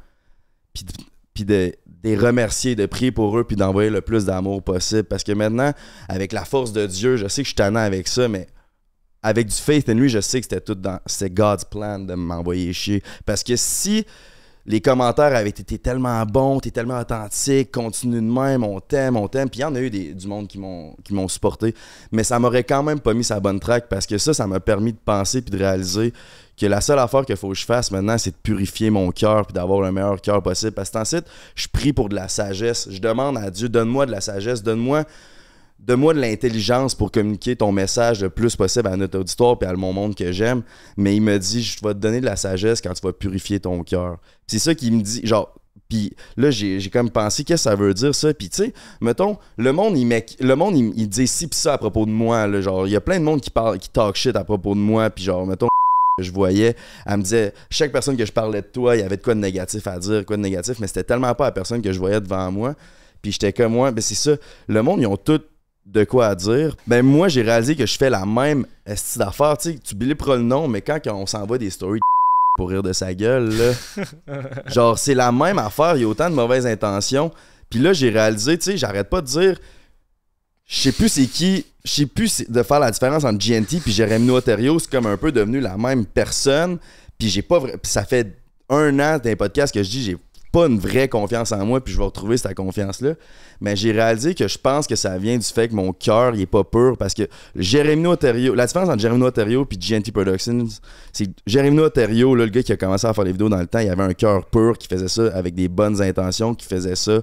puis de, les remercier, de prier pour eux, puis d'envoyer le plus d'amour possible. Parce que maintenant, avec la force de Dieu, je sais que je suis tannant avec ça, mais avec du faith in lui, je sais que c'était tout dans. C'était God's plan de m'envoyer chier. Parce que si les commentaires avaient été tellement bons, t'es tellement authentique, continue de même, on t'aime, on t'aime. Puis il y en a eu du monde qui m'ont supporté. Mais ça m'aurait quand même pas mis sa bonne traque parce que ça, ça m'a permis de penser puis de réaliser que la seule affaire qu'il faut que je fasse maintenant, c'est de purifier mon cœur puis d'avoir le meilleur cœur possible. Parce que ensuite, je prie pour de la sagesse. Je demande à Dieu, donne-moi de la sagesse, donne-moi de moi de l'intelligence pour communiquer ton message le plus possible à notre auditoire et à mon monde que j'aime. Mais il me dit, je vais te donner de la sagesse quand tu vas purifier ton cœur. C'est ça qu'il me dit, genre, puis là, j'ai comme pensé, qu'est-ce que ça veut dire ça? Puis tu sais, mettons, le monde, il, mec, le monde, il, dit si pis ça à propos de moi. genre, il y a plein de monde qui parle, qui talk shit à propos de moi. Puis genre, mettons, je voyais, elle me disait, chaque personne que je parlais de toi, il y avait de quoi de négatif à dire, quoi de négatif, mais c'était tellement pas la personne que je voyais devant moi. Puis j'étais comme moi, ben c'est ça. Le monde, ils ont tout de quoi à dire. Ben moi, j'ai réalisé que je fais la même style d'affaire. Tu sais, tu le nom, mais quand on s'envoie des stories pour rire de sa gueule, là, genre, c'est la même affaire. Il y a autant de mauvaises intentions. Puis là, j'ai réalisé, tu sais, j'arrête pas de dire, je sais plus c'est qui, je sais plus de faire la différence entre GNT et Jérémy Notario. C'est comme un peu devenu la même personne. Puis j'ai pas ça fait un an d'un podcast que je dis, j'ai pas une vraie confiance en moi, puis je vais retrouver cette confiance-là. Mais j'ai réalisé que je pense que ça vient du fait que mon cœur, il est pas pur, parce que Jérémy Oterio, la différence entre Jérémy Oterio et GNT Productions, c'est que Jérémy Oterio, le gars qui a commencé à faire les vidéos dans le temps, il avait un cœur pur, qui faisait ça avec des bonnes intentions, qui faisait ça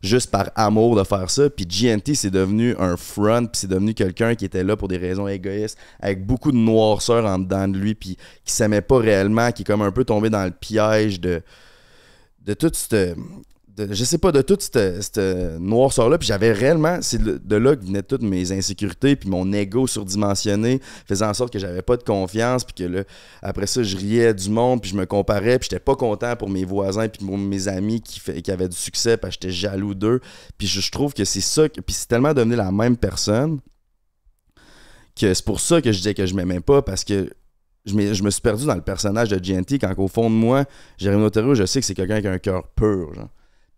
juste par amour de faire ça. Puis GNT, c'est devenu un front, puis c'est devenu quelqu'un qui était là pour des raisons égoïstes, avec beaucoup de noirceur en dedans de lui, puis qui s'aimait pas réellement, qui est comme un peu tombé dans le piège de de toute cette. je sais pas, de toute cette, noirceur-là. Puis j'avais réellement. C'est de là que venaient toutes mes insécurités, puis mon ego surdimensionné, faisant en sorte que j'avais pas de confiance, puis que là, après ça, je riais du monde, puis je me comparais, puis j'étais pas content pour mes voisins, puis pour mes amis qui, avaient du succès, parce que j'étais jaloux d'eux. Puis je, trouve que c'est ça. puis c'est tellement devenu la même personne que c'est pour ça que je disais que je m'aimais pas, parce que je, me suis perdu dans le personnage de GNT quand au fond de moi, Jérémy Notario, je sais que c'est quelqu'un qui a un cœur pur. Genre.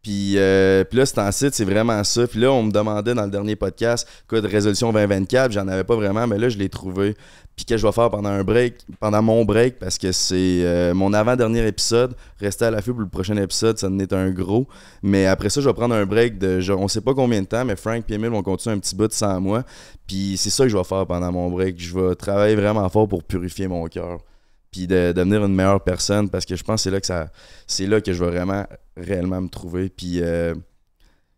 Puis, euh, puis là, c'est en site, c'est vraiment ça. Puis là, on me demandait dans le dernier podcast, quoi, de résolution 2024, j'en avais pas vraiment, mais là, je l'ai trouvé. Puis qu'est-ce que je vais faire pendant un break, pendant mon break, parce que c'est euh, mon avant-dernier épisode. rester à l'affût pour le prochain épisode, ça n'est un gros. Mais après ça, je vais prendre un break de, genre, on sait pas combien de temps, mais Frank et Emile vont continuer un petit bout de sans moi. Puis c'est ça que je vais faire pendant mon break. Je vais travailler vraiment fort pour purifier mon cœur puis de, devenir une meilleure personne parce que je pense que c'est là que ça c'est là que je vais vraiment réellement me trouver puis euh,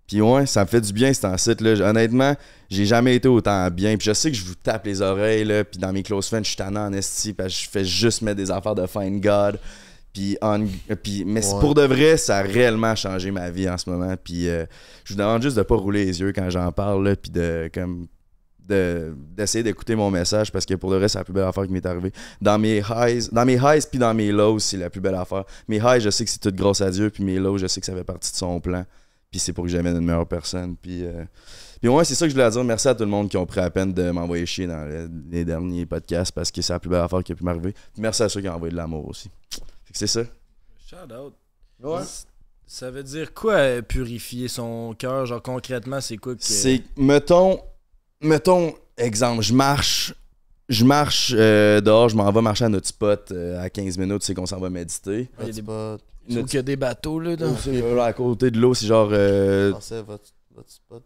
puis ouais ça me fait du bien cet site là honnêtement j'ai jamais été autant bien puis je sais que je vous tape les oreilles là puis dans mes close friends je suis tannant en esti parce que je fais juste mettre des affaires de find God puis, on, puis mais pour de vrai ça a réellement changé ma vie en ce moment puis euh, je vous demande juste de pas rouler les yeux quand j'en parle là, puis de comme d'essayer d'écouter mon message parce que pour le reste, c'est la plus belle affaire qui m'est arrivée. Dans mes highs, dans mes highs puis dans mes lows, c'est la plus belle affaire. Mes highs, je sais que c'est toute grâce à Dieu, puis mes lows, je sais que ça fait partie de son plan. Puis c'est pour que j'amène une meilleure personne. Puis, euh... c'est ça que je voulais dire. Merci à tout le monde qui ont pris la peine de m'envoyer chier dans les, derniers podcasts parce que c'est la plus belle affaire qui a pu m'arriver. Merci à ceux qui ont envoyé de l'amour aussi. C'est ça. Shout Ça veut dire quoi euh, purifier son cœur? Genre concrètement, c'est quoi que. C'est, mettons, mettons, exemple, je marche, je marche euh, dehors, je m'en vais marcher à notre spot euh, à 15 minutes, c'est qu'on s'en va méditer. Ah, il y a des qu'il y a des bateaux, là. Dans... à côté de l'eau, c'est genre. Euh, pensais à votre, spot.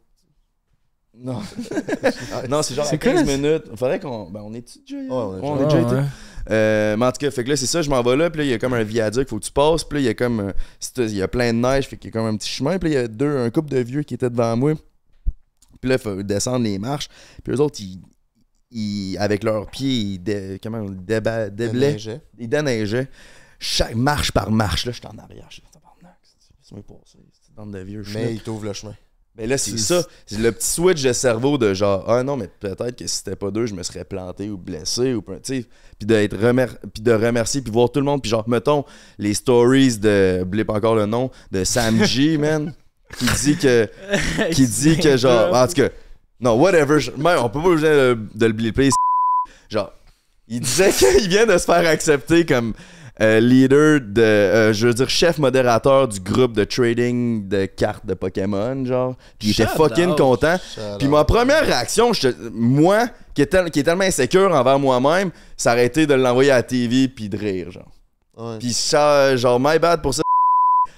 Non. non, c'est genre à 15 minutes. minutes. Faudrait qu'on. Ben, on est déjà. on est déjà, on est ah, été. mais en tout cas, fait que là, c'est ça, je m'en vais là, puis là, il y a comme un viaduc, faut que tu passes, puis là, il y a comme. Il y a plein de neige, fait qu'il y a comme un petit chemin, puis là, il y a deux, un couple de vieux qui étaient devant moi. Puis là, il faut descendre les marches. Puis eux autres, ils, avec leurs pieds, ils, comment, ils déblaient. Ils déneigeaient. Chaque marche par marche, là, j'étais en arrière. Je suis c'est ça. Bande de vieux Mais ils t'ouvrent le chemin. Mais là, c'est ça. C'est le petit switch de cerveau de genre, ah non, mais peut-être que si c'était pas deux, je me serais planté ou blessé ou Puis de remer... puis de remercier, puis voir tout le monde. Puis genre, mettons, les stories de, blip encore le nom, de G, man qui dit que. qui dit que genre. En tout cas, non, whatever. on peut pas obliger de, le blipper. Genre, il disait qu'il vient de se faire accepter comme euh, leader de. Euh, je veux dire, chef modérateur du groupe de trading de cartes de Pokémon, genre. Puis j'étais fucking content. Puis ma première réaction, moi, qui est, qui est tellement insécure envers moi-même, s'arrêter arrêter de l'envoyer à la TV puis de rire, genre. Pis ça, genre, my bad pour ça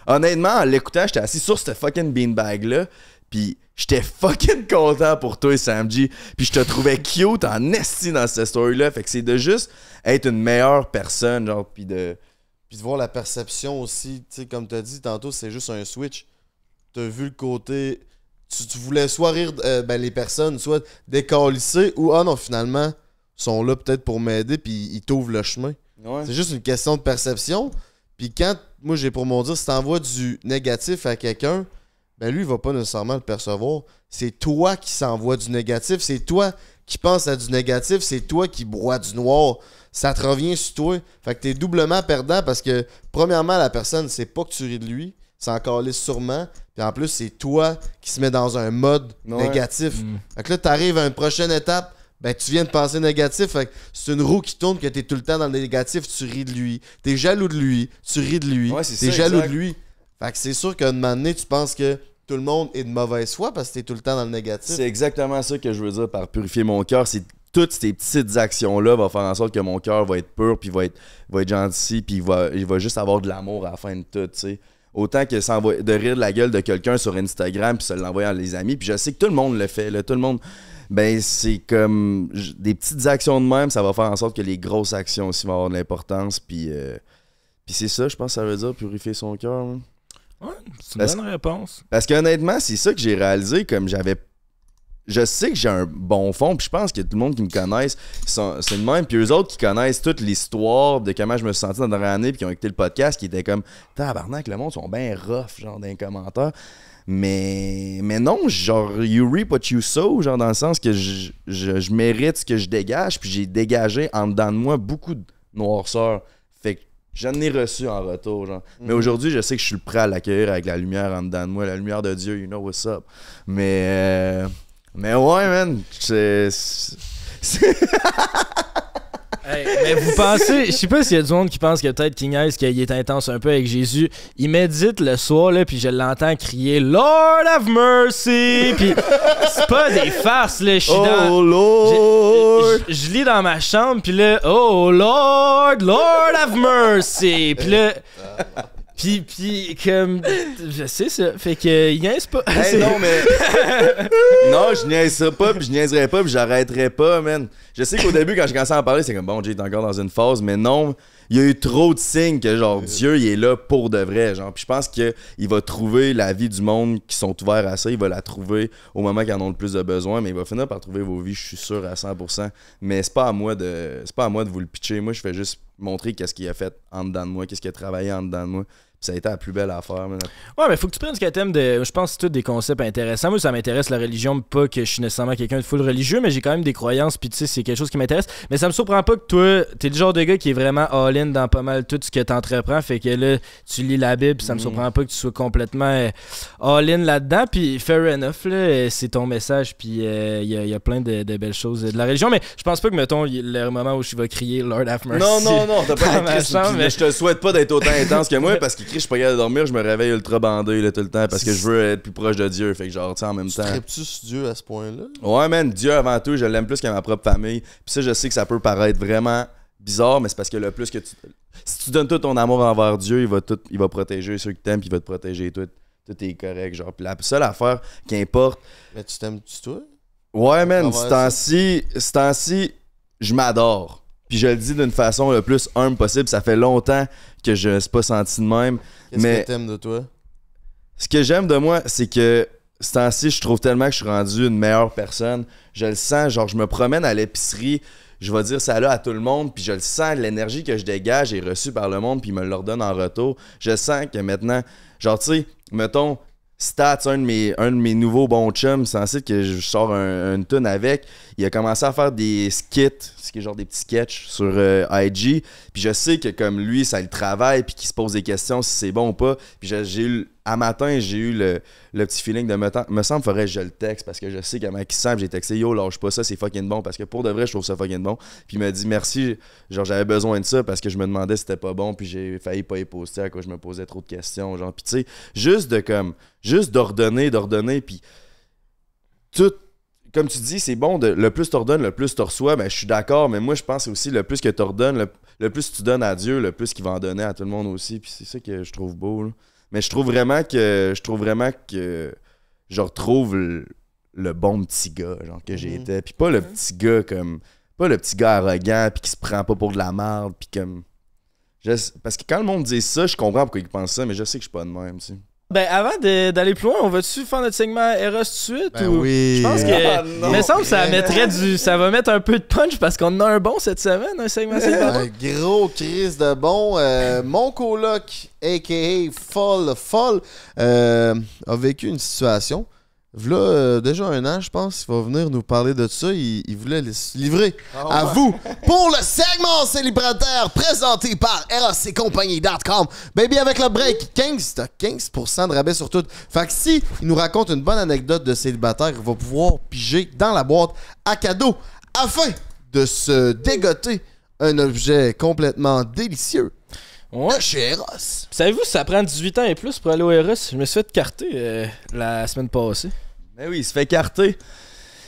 honnêtement, en l'écoutant, j'étais assis sur ce fucking beanbag-là. Puis j'étais fucking content pour toi, et Samji. Puis je te trouvais cute en esti dans cette story-là. Fait que c'est de juste être une meilleure personne, genre, puis de... Puis de voir la perception aussi, tu sais, comme t'as dit tantôt, c'est juste un switch. T'as vu le côté... Tu, voulais soit rire euh, ben, les personnes, soit décalisser, ou ah non, finalement, sont là peut-être pour m'aider, puis ils t'ouvrent le chemin. C'est juste une question de perception. Puis quand moi, j'ai pour mon dire, si t'envoies du négatif à quelqu'un, ben lui, il va pas nécessairement le percevoir. C'est toi qui s'envoie du négatif, c'est toi qui penses à du négatif, c'est toi qui bois du noir. Ça te revient sur toi. Fait que t'es doublement perdant parce que, premièrement, la personne sait pas que tu ris de lui, c'est encore les sûrement. Puis en plus, c'est toi qui se mets dans un mode négatif. Mm. Fait que là, t'arrives à une prochaine étape ben tu viens de penser négatif. c'est une roue qui tourne que t'es tout le temps dans le négatif, tu ris de lui. T'es jaloux de lui, tu ris de lui. tu t'es jaloux de lui. Fait que c'est sûr qu'à un moment donné, tu penses que tout le monde est de mauvaise foi parce que t'es tout le temps dans le négatif. C'est exactement ça que je veux dire par purifier mon cœur. C'est toutes ces petites actions-là vont faire en sorte que mon cœur va être pur, puis va être, va être gentil, puis il va, juste avoir de l'amour à la fin de tout, tu sais. Autant que de rire de la gueule de quelqu'un sur Instagram, puis se l'envoyer à les amis. Puis je sais que tout le monde le fait, là, tout le monde ben c'est comme des petites actions de même, ça va faire en sorte que les grosses actions aussi vont avoir de l'importance. Puis, euh, puis c'est ça, je pense que ça veut dire purifier son cœur. Hein. Ouais, c'est une bonne réponse. Parce qu'honnêtement, c'est ça que j'ai réalisé, comme j'avais je sais que j'ai un bon fond, puis je pense que tout le monde qui me connaisse, c'est le même. Puis eux autres qui connaissent toute l'histoire de comment je me suis senti dans la dernière année, puis qui ont écouté le podcast, qui étaient comme Tabarnak, le monde sont bien rough, genre, dans les commentaires. Mais, mais non, genre, you reap what you sow, genre, dans le sens que je, mérite ce que je dégage, puis j'ai dégagé en dedans de moi beaucoup de noirceur. Fait que j'en ai reçu en retour, genre. Mais mhm. aujourd'hui, je sais que je suis prêt à l'accueillir avec la lumière en dedans de moi, la lumière de Dieu, you know what's up. Mais, euh, mais ouais, man, c'est. mais vous pensez, je sais pas s'il y a du monde qui pense que peut-être King qu'il est intense un peu avec Jésus. Il médite le soir, là, puis je l'entends crier Lord have mercy. Puis c'est pas des farces, là. Je oh Je lis dans ma chambre, puis là, Oh Lord, Lord have mercy. Puis là. Puis, puis, comme, je sais ça. Fait que, euh, il niaise pas. Hey, ben non, mais. non, je ça pas, puis je niaiserai pas, puis j'arrêterai pas, man. Je sais qu'au début, quand j'ai commencé à en parler, c'est comme, bon, j'ai est encore dans une phase, mais non, il y a eu trop de signes que, genre, euh. Dieu, il est là pour de vrai, genre. Puis je pense qu'il va trouver la vie du monde qui sont ouverts à ça. Il va la trouver au moment qu'ils en ont le plus de besoin, mais il va finir par trouver vos vies, je suis sûr, à 100%. Mais c'est pas à moi de, c'est pas à moi de vous le pitcher. Moi, je fais juste montrer qu'est-ce qu'il a fait en dedans de moi, qu'est-ce qu'il a travaillé en dedans de moi. Ça a été la plus belle affaire. Maintenant. Ouais, mais faut que tu prennes ce thème de. Je pense que c'est des concepts intéressants. Moi, ça m'intéresse la religion, pas que je suis nécessairement quelqu'un de full religieux, mais j'ai quand même des croyances, puis tu sais, c'est quelque chose qui m'intéresse. Mais ça me surprend pas que toi, t'es le genre de gars qui est vraiment all-in dans pas mal tout ce que t'entreprends. Fait que là, tu lis la Bible, ça me mm. surprend pas que tu sois complètement euh, all-in là-dedans. Puis fair enough, là, c'est ton message, puis euh, il y, a, plein de, belles choses de la religion. Mais je pense pas que, mettons, le moment où je vais crier Lord have mercy. Non, non, non, t'as pas mais... Je te souhaite pas d'être autant intense que moi parce que je suis pas capable de dormir, je me réveille ultra bandé là, tout le temps parce que je veux être plus proche de Dieu. Fait que genre, tu sais, en même temps. tu Dieu à ce point-là? Ouais, man, Dieu avant tout, je l'aime plus qu'à ma propre famille. Puis ça, je sais que ça peut paraître vraiment bizarre, mais c'est parce que le plus que tu. Si tu donnes tout ton amour envers Dieu, il va, tout, il va protéger ceux qui t'aiment, puis il va te protéger tout. Tout est correct, genre. Puis la seule affaire qui importe. Mais tu t'aimes-tu toi? Ouais, man, ce temps-ci, je m'adore. Puis je le dis d'une façon le plus humble possible. Ça fait longtemps que je ne suis pas senti de même. Qu'est-ce que t'aimes de toi? Ce que j'aime de moi, c'est que ce temps-ci, je trouve tellement que je suis rendu une meilleure personne. Je le sens, genre, je me promène à l'épicerie, je vais dire ça là à tout le monde, puis je le sens, l'énergie que je dégage est reçue par le monde, puis me le redonne en retour. Je sens que maintenant, genre, tu sais, mettons, Stats, un de mes, un de mes nouveaux bons chums, c'est ainsi que je sors une tune avec. Il a commencé à faire des skits, ce qui est genre des petits sketchs sur euh, IG. Puis je sais que comme lui, ça le travaille, puis qu'il se pose des questions si c'est bon ou pas. Puis j'ai eu, à matin, j'ai eu le, petit feeling de me, me semble, faudrait que je le texte parce que je sais comment qui semble. J'ai texté yo, lâche pas ça, c'est fucking bon parce que pour de vrai, je trouve ça fucking bon. Puis il m'a dit merci, genre j'avais besoin de ça parce que je me demandais si c'était pas bon, puis j'ai failli pas y poser. à quoi je me posais trop de questions. Genre, puis tu sais, juste de comme, juste d'ordonner, d'ordonner, puis tout comme tu dis, c'est bon, de, le plus tu ordonnes, le plus tu reçois. Ben, je suis d'accord, mais moi, je pense aussi, le plus que tu ordonnes, le, plus tu donnes à Dieu, le plus qu'il va en donner à tout le monde aussi. Puis c'est ça que je trouve beau. Mais je trouve vraiment que je trouve vraiment que je retrouve le, bon petit gars genre que j'étais. Mhm. Puis pas le mhm. petit gars comme. Pas le petit gars arrogant, puis qui se prend pas pour de la merde, puis comme. parce que quand le monde dit ça, je comprends pourquoi il pense ça, mais je sais que je suis pas de même, tu sais. Ben, avant d'aller plus loin, on va-tu faire notre segment Eros de suite? Ben oui. Je pense que. Ah, mais semble ça mettrait du. Ça va mettre un peu de punch parce qu'on a un bon cette semaine, un segment Un gros crise de bon. Euh, mon coloc, a.k.a. Fall Fall, euh, a vécu une situation Là, euh, déjà un an, je pense, il va venir nous parler de ça. Il, voulait les livrer ah à vous pour le segment célibataire présenté par RACcompagnie.com. Baby, avec le break, 15, 15% de rabais sur tout. Fait que si il nous raconte une bonne anecdote de célibataire, il va pouvoir piger dans la boîte à cadeau afin de se dégoter un objet complètement délicieux. Chez Eros. Savez-vous, ça prend 18 ans et plus pour aller au Eros. Je me suis fait carter euh, la semaine passée. Mais ben oui, il se fait carter.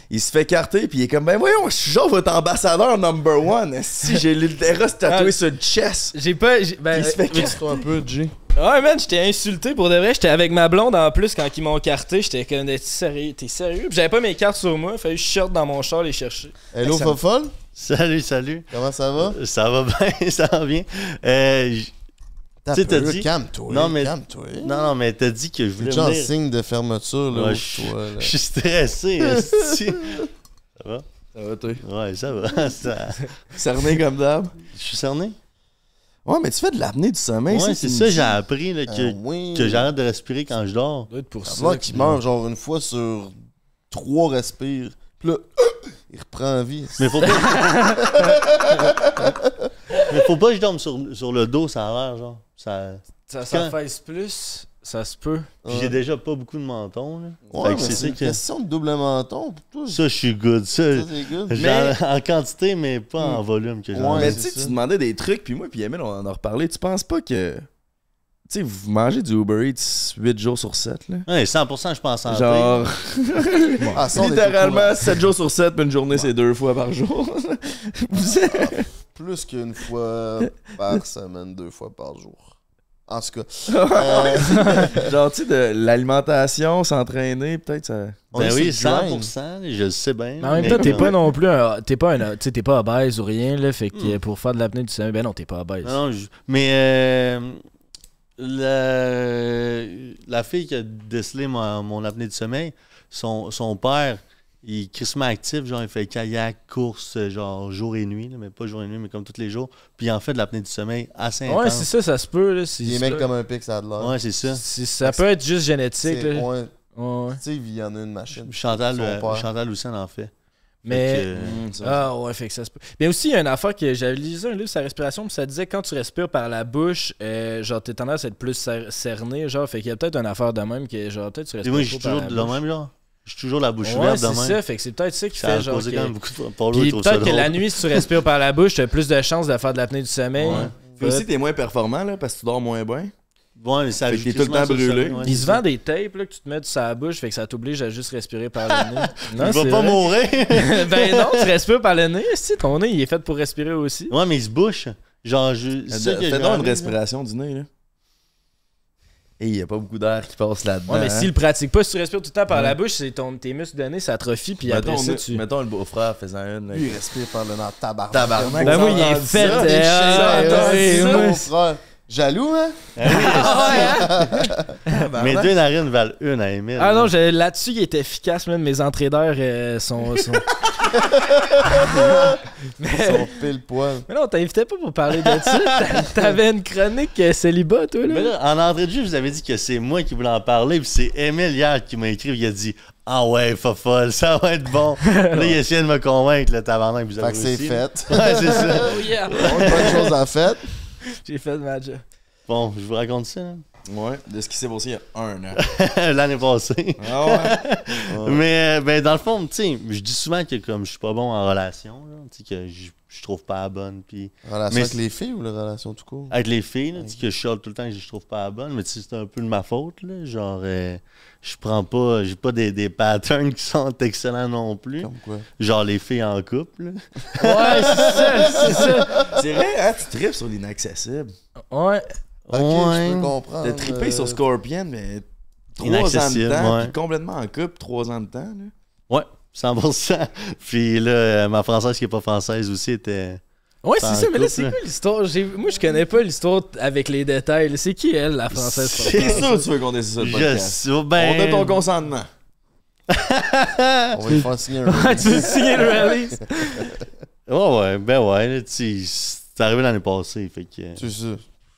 Il se fait carter, puis il est comme, ben voyons, je suis genre votre ambassadeur number one. Si j'ai l'Ultera tatoué ah, sur le chest. J'ai pas. ben, il se fait euh, carter. un peu, G. Ouais, man, j'étais insulté pour de vrai. J'étais avec ma blonde en plus quand ils m'ont carté. J'étais comme, t'es sérieux? T'es sérieux? j'avais pas mes cartes sur moi. Fallait que je sorte dans mon char les chercher. Hello, Fofol? Salut, salut. Comment ça va? Ça va bien, ça va bien. Euh, T'as tu sais, dit... calme-toi. Non, mais... non, non, mais t'as dit que je voulais. un en signe de fermeture, là. je... suis stressé, Ça va? Ça va, toi? Ouais, ça va. cerné comme d'hab? Je suis cerné? Ouais, mais tu fais de l'amener du sommeil. Ouais, c'est ça, j'ai appris là, que, ah que j'arrête de respirer quand je dors. doit pour ah, ça. Moi qui meurt genre une fois sur trois respires. Puis là, il reprend vie. Mais faut pas. Mais faut pas que je dorme sur, le dos, ça a l'air, genre. Ça, ça, plus, ça se peut. Puis j'ai déjà pas beaucoup de menton, là. Ouais, c'est une question de double menton Ça, je suis good. Ça, good. Mais... En quantité, mais pas en hmm. volume que Mais tu sais, tu demandais des trucs, puis moi, puis Emile, on en a reparlé. Tu penses pas que. Tu sais, vous mangez du Uber Eats 8 jours sur 7, là. Ouais, 100 je pense en Genre... Ah, Littéralement, 7 jours sur 7, mais une journée, c'est deux fois par jour. vous plus qu'une fois par semaine, deux fois par jour. En tout cas. Euh, Genre, tu sais, de l'alimentation, s'entraîner, peut-être ça. Ben oui, 100%, je le sais bien. Mais en même temps, t'es pas non plus T'es pas, un, t'es pas base ou rien, là. Fait que hmm. pour faire de l'apnée du sommeil, ben non, t'es pas base Non, mais. Euh, la... la fille qui a décelé mon, mon apnée du sommeil, son, son père il est crissement actif, genre il fait kayak, course, genre jour et nuit, mais pas jour et nuit, mais comme tous les jours. Puis il en fait de l'apnée du sommeil assez intense. Ouais, c'est ça, ça se peut. Là, il est mec comme un pic, ça a de l'air. Ouais, c'est ça. Ça peut être juste génétique. Tu sais, il y en a une machine. Chantal, euh, Chantal aussi, en fait. Mais. Mm, euh, ah ouais, fait que ça se peut. Mais aussi, il y a une affaire que j'avais lu un livre sur la respiration, ça disait quand tu respires par la bouche, euh, genre, t'es tendance à être plus cerné, genre, fait qu'il y a peut-être une affaire de même que, genre, peut-être tu respires. moi, je suis toujours de la même, genre. J'ai toujours la bouche ouverte de même. c'est ça. Fait que c'est peut-être ça qui fait genre. que... peut-être que la nuit, si tu respires par la bouche, tu as plus de chances de faire de l'apnée du sommeil. Ouais. aussi aussi, t'es moins performant là, parce que tu dors moins bien. Ouais, mais ça fait que tout le temps brûlé. Ils se vendent des tapes là, que tu te mets sur la bouche, fait que ça t'oblige à juste respirer par le nez. Non, il vas pas mourir. ben non, tu respires par le nez. Si ton nez, il est fait pour respirer aussi. Ouais, mais il se bouche. Genre, je. Fais donc une respiration du nez. là et il n'y a pas beaucoup d'air qui passe là-dedans. Ouais, mais hein. s'il le pratique pas, si tu respires tout le temps par la bouche, c'est ton, tes muscles donnés, s'atrophient. atrophie, puis mettons, Mettons le beau-frère faisant une... il respire par le nez tabarnak. Tabarnak. Ben oui, il est fait. Jaloux, hein? Ah ah ouais, hein? Mes deux narines valent une à Emile. Ah non, là-dessus, il est efficace, même. Mes entraîneurs sont. sont... mais, sont pile poil. Mais non, t'invitais pas pour parler de ça. T'avais une chronique euh, célibat, toi, là. en entrée de jeu, je vous avais dit que c'est moi qui voulais en parler, puis c'est Emile hier qui m'a écrit, il a dit ah ouais, fofolle, ça va être bon. là, il essayait de me convaincre, le tabarnak, vous avez Fait que c'est fait. Ouais, c'est ça. Oh, yeah. chose à faire J'ai fait le match. Bon, je vous raconte ça. Hein. Ouais, de ce qui s'est passé il y a un an. L'année passée. Ah ouais. Mais euh, ben, dans le fond, tu sais, je dis souvent que comme je suis pas bon en relation, sais, que je je trouve pas bonne. Puis... Relation mais avec les filles ou la relation tout court? Avec les filles, là, dis que je chiale tout le temps que je trouve pas bonne, mais c'est un peu de ma faute. Là, genre, euh, je prends pas, j'ai pas des, des, patterns qui sont excellents non plus. Comme quoi? Genre les filles en couple. Ouais, c'est ça, c'est ça. vrai, hein, tu tripes sur l'inaccessible. Ouais. Ok, je peux comprendre. T'as trippé euh, sur Scorpion, mais trois ans de temps, complètement en couple, trois ans de temps. Là. Ouais. 100%. Puis là, euh, ma française qui n'est pas française aussi était. Ouais, c'est ça, mais là, c'est quoi l'histoire? Moi, je connais pas l'histoire avec les détails. C'est qui, elle, la française? C'est ça, tu veux qu'on ait ça, le podcast? Ben- On a ton consentement. On va lui faire signer le release. tu veux signer le release? ouais, ouais, ben ouais. C'est arrivé l'année passée, fait que... Euh, c'est ça.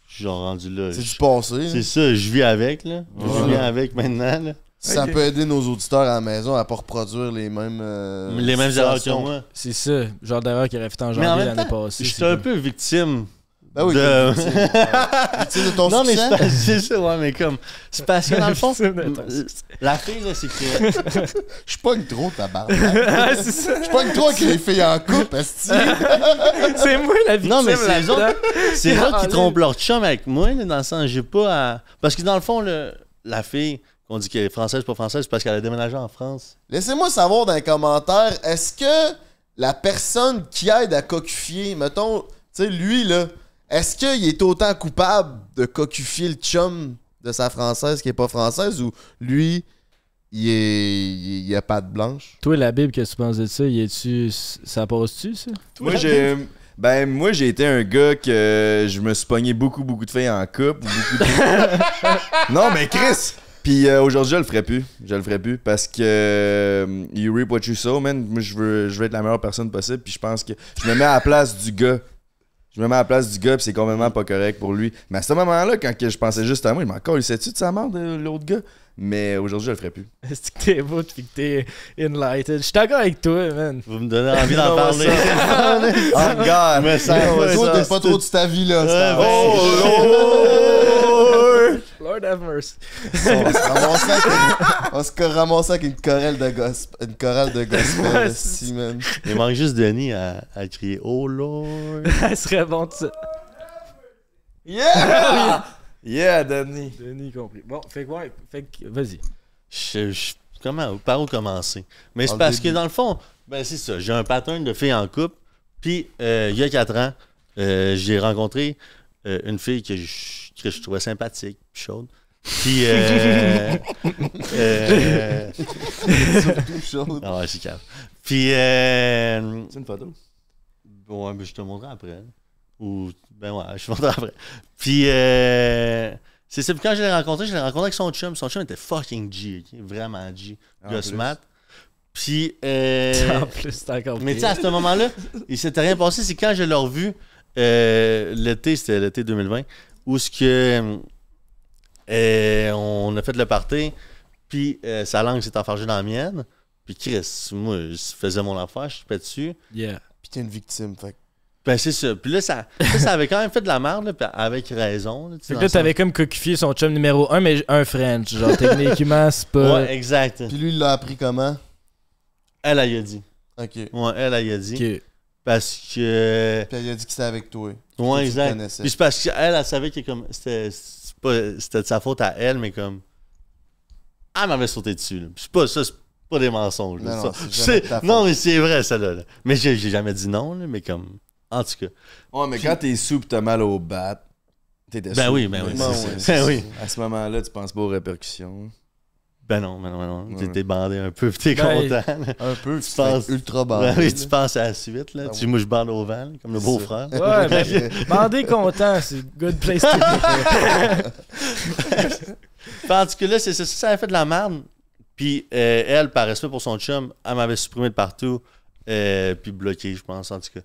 Je suis rendu là. C'est du passé. C'est hein. ça, je vis avec, là. Je vis avec maintenant, là. Ça peut aider nos auditeurs à la maison à ne pas reproduire les mêmes. Euh, les mêmes erreurs que moi. C'est ça, genre d'erreur qu'il aurait fait en janvier l'année passée. Je suis un peu victime. Ben oui, de... victime, de ton non, succès. Non, mais c'est ça, ouais, mais comme. C'est parce que dans le fond, euh, la fille, là, c'est que. Je pas trop ta barbe. Je suis pas une trop qui les filles en couple, C'est moi la victime. Non, mais c'est les autres, c'est qui ah, trompent leur chum avec moi, dans le sens, j'ai pas à. Parce que dans le fond, le... la fille on dit qu'elle est française, pas française, parce qu'elle a déménagé en France. Laissez-moi savoir dans les commentaires, est-ce que la personne qui aide à cocufier, mettons, tu sais, lui, là, est-ce qu'il est autant coupable de cocufier le chum de sa française qui est pas française ou lui, il est, a pas de blanche? Toi, la Bible, qu'est-ce que tu penses de ça? y ça passe-tu, ça? moi, j'ai. Ben, moi, j'ai été un gars que je me suis pogné beaucoup, beaucoup de filles en couple. non, mais Chris, puis aujourd'hui, je le ferai plus. Je le ferais plus parce que you reap what you sow, man. Moi, je veux, je veux être la meilleure personne possible. Puis je pense que je me mets à la place du gars. Je me mets à la place du gars, puis c'est complètement pas correct pour lui. Mais à ce moment-là, quand je pensais juste à moi, je m'en colissais-tu de sa mort, de l'autre gars? Mais aujourd'hui, je le ferais plus. Est-ce que t'es beau Est-ce que t'es enlightened? Je suis d'accord avec toi, man. Vous me donnez envie d'en parler. oh, God. Mais ça, toi, t'es pas trop de ta vie, là. c'est oh, Lord On se ramassait avec, une chorale de gospel. Une chorale de gospel Si Il manque juste Denis à, crier Oh Lord. Elle serait bon ça. Yeah! Ah yeah, Denis. Denis compris. Bon, fais quoi, vas-y. comment, par où commencer? Mais c'est parce que dans le fond, ben c'est ça. J'ai un pattern de fille en couple. Puis, euh, il y a 4 ans, euh, j'ai rencontré euh, une fille que je que je trouvais sympathique, puis chaude. Puis. Euh, euh, surtout Ah c'est calme. Puis. Euh, c'est une photo. Bon, mais je te montrerai après. Ou. Ben ouais, je te montrerai après. Puis. Euh, c'est quand je l'ai rencontré, je l'ai rencontré avec son chum. Son chum était fucking G, vraiment G. Gossmat. Puis. Euh, en plus, encore Mais tu sais, à ce moment-là, il s'était rien passé. C'est quand je l'ai revu, euh, l'été, c'était l'été 2020 où ce que euh, euh, on a fait le party, puis euh, sa langue s'est enfargée dans la mienne. Puis Chris, moi, je faisais mon enfant, je suis dessus. Yeah. Puis t'es une victime, fait ben, c'est ça. Puis là, ça, ça avait quand même fait de la merde, là, avec raison. Là, fait que là, t'avais comme coquifié son chum numéro 1, mais un French. Genre, techniquement, c'est pas. Ouais, exact. Puis lui, il l'a appris comment Elle, elle a dit. Ok. Ouais, elle, elle a dit. Ok. Parce que. Puis elle a dit que c'était avec toi. Oui, exact. Puis c'est parce qu'elle, elle, savait que C'était de sa faute à elle, mais comme. Elle m'avait sauté dessus. Là. Puis pas, ça, c'est pas des mensonges. non, mais c'est vrai, ça, là. Mais j'ai jamais dit non, mais comme. En tout cas. Ouais, mais quand t'es sous tu t'as mal au bat, t'es Ben oui, ben oui. Ben, ben oui. À ce moment-là, tu penses pas aux répercussions. Ben non, ben non, ben non. T'es bandé un peu, t'es ben, content. Un peu, tu penses ultra bandé. tu penses à la suite, là. Ah tu, mouches je bande au vent, comme le beau-frère. Ouais, ben, bandé content, c'est good place to be. tout cas, là, c'est ça, ça a fait de la merde. Puis euh, elle, par respect pour son chum, elle m'avait supprimé de partout. Euh, puis bloqué, je pense, en tout cas.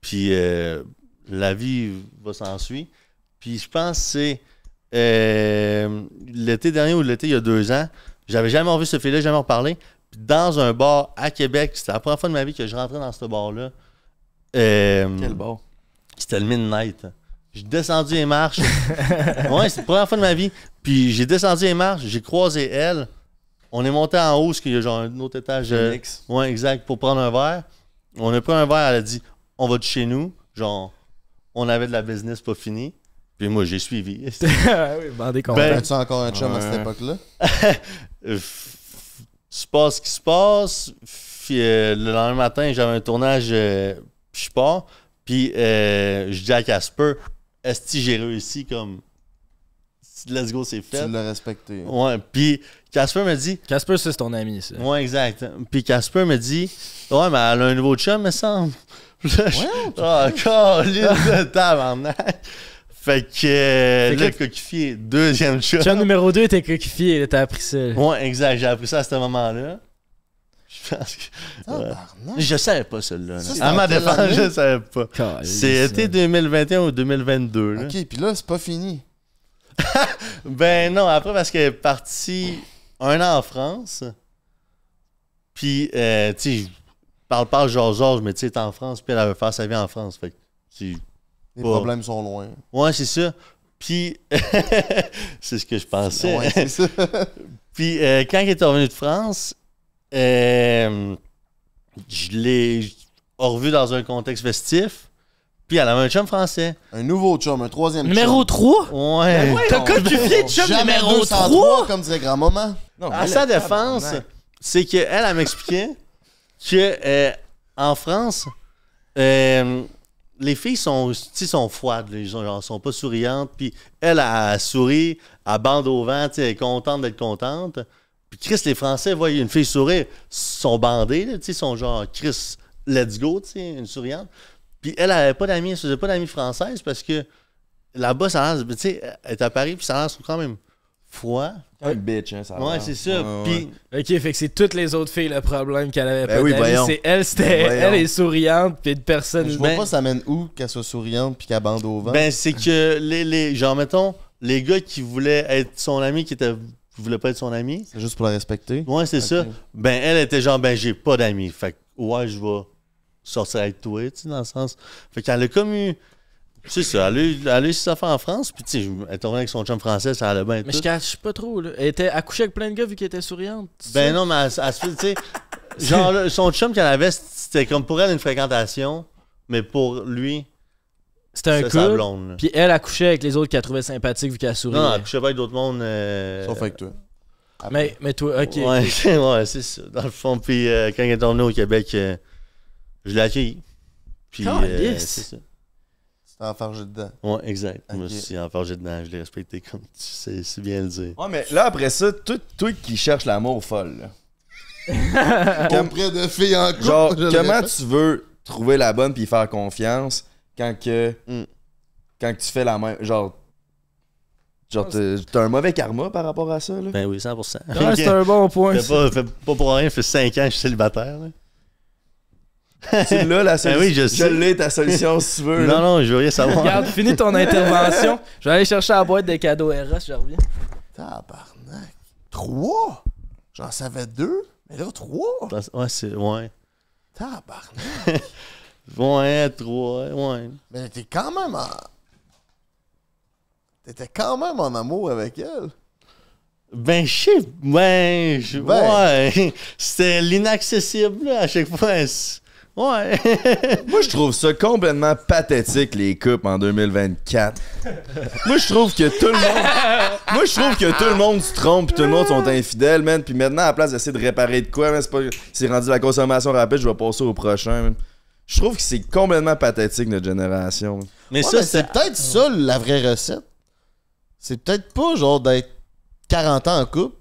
Puis euh, la vie va s'ensuivre. Puis je pense que c'est l'été dernier ou l'été il y a deux ans, j'avais jamais vu ce fille-là, jamais en parler. Puis dans un bar à Québec, c'était la première fois de ma vie que je rentrais dans ce bar-là. Euh, Quel bar? C'était le Midnight. J'ai descendu les marches. ouais, c'est la première fois de ma vie. Puis j'ai descendu les marches, j'ai croisé elle. On est monté en haut, parce qu'il y a genre un autre étage. Euh, ouais, exact, pour prendre un verre. On a pris un verre, elle a dit On va de chez nous. Genre, on avait de la business pas finie. Puis moi, j'ai suivi. Ah oui, Ben, tu encore un chum à cette époque-là? se passe ce qui se passe. Euh, le lendemain matin, j'avais un tournage, je euh, puis je Puis euh, je dis à Casper, est-ce que j'ai réussi comme. Let's go, c'est fait. Tu l'as respecté. Ouais. Puis Casper me dit. Casper, c'est ton ami, ça. Ouais, exact. Puis Casper me dit, ouais, mais elle a un nouveau chum, me semble. Ouais, je... ouais, oh, de tabarnak. Fait que, le euh, là, coquifié, deuxième shot. Shot numéro 2 était coquifié, t'as appris ça. Ouais, exact, j'ai appris ça à ce moment-là. Je pense que. Je savais pas celle-là. À ma défense, je savais pas. C'était 2021 ou 2022. Ok, puis là, c'est pas fini. ben non, après, parce qu'elle est partie un an en France. Puis, euh, tu sais, parle pas Georges Georges, mais tu sais, en France, puis elle avait faire sa vie en France. Fait que, les problèmes sont loin. Ouais, c'est ça. Puis, c'est ce que je pensais. Puis, euh, quand il est revenu de France, euh, je l'ai revu dans un contexte festif. Puis, elle avait un chum français. Un nouveau chum, un troisième numéro chum. Ben numéro 3? Ouais. Jamais chum numéro 3? comme disait grand-maman. À sa défense, c'est qu'elle, elle, elle m'expliquait que euh, en France, euh, les filles sont, sont froides, Elles ne sont pas souriantes. Puis elle, a souri, à bande au vent, elle est contente d'être contente. Puis Chris, les Français voyez, une fille sourire, sont bandés, ils sont genre Chris, let's go, une souriante. Puis elle n'avait pas d'amis, elle faisait pas d'amis françaises parce que là-bas, ça elle est à Paris, puis ça a quand même froid. Ouais. Une bitch, hein, ça Ouais, c'est ça. Ok, fait que c'est toutes les autres filles le problème qu'elle avait ben pas oui, C'est elle, c'était ben elle est souriante, puis une personne. Je vois pas ça mène où qu'elle soit souriante, puis qu'elle bande au vent. Ben, c'est que, les, les, genre, mettons, les gars qui voulaient être son ami, qui était voulaient pas être son ami. C'est juste pour la respecter. Ouais, c'est ça. Ben, elle était genre, ben, j'ai pas d'amis. Fait que, ouais, je vais sortir avec toi, tu sais, dans le sens. Fait qu'elle a comme eu c'est ça. elle a si ça fait en France, puis tu sais, elle tournait avec son chum français, ça allait bien. Mais tout. je cache pas trop, là. Elle était accouchée avec plein de gars vu qu'elle était souriante. Ben non, mais à ce fait, tu sais. genre, son chum qu'elle avait, c'était comme pour elle une fréquentation, mais pour lui. C'était un couple. Puis elle accouchait avec les autres qu'elle trouvait sympathiques vu qu'elle souriait. Non, elle accouchait pas avec d'autres monde. Sauf avec toi. Mais, mais toi, ok. Ouais, c'est ça. Dans le fond, puis euh, quand elle est tournée au Québec, euh, je l'ai Ah, Puis. Euh, c'est ça de dedans. Oui, exact. Moi Moi, en suis de dedans. Je l'ai respecté comme tu sais si bien le dire. Ouais, mais là, après ça, tout, qui cherches l'amour folle, là. près de filles en couple. Genre, comment tu veux trouver la bonne puis faire confiance quand que. Mm. Quand tu fais la même. Genre, Genre, ah, as un mauvais karma par rapport à ça, là? Ben oui, 100%. Ah, c'est un bon point. Fais pas, pas, pour rien, fait 5 ans je suis célibataire, là. C'est là la ben solution. oui, je, l'ai ta solution si tu veux. Non, non, je veux rien savoir. Regarde, finis ton intervention. Je vais aller chercher la boîte des cadeaux RS, je reviens. Tabarnak. Trois? J'en savais deux, mais là, trois? Ouais, c'est. Ouais. Tabarnak. ouais, trois, ouais. Mais t'es quand même en. T'étais quand même en amour avec elle. Ben, je sais. Ben, ben. Ouais. C'était l'inaccessible, à chaque fois. Ouais. Moi, je trouve ça complètement pathétique, les coupes en 2024. Moi, je trouve que tout le monde. Moi, je trouve que tout le monde se trompe, pis tout le monde sont infidèles, man. Puis maintenant, à la place d'essayer de réparer de quoi, c'est rendu la consommation rapide, je vais passer au prochain, Je trouve que c'est complètement pathétique, notre génération. Mais ça, c'est peut-être ça, la vraie recette. C'est peut-être pas, genre, d'être 40 ans en couple.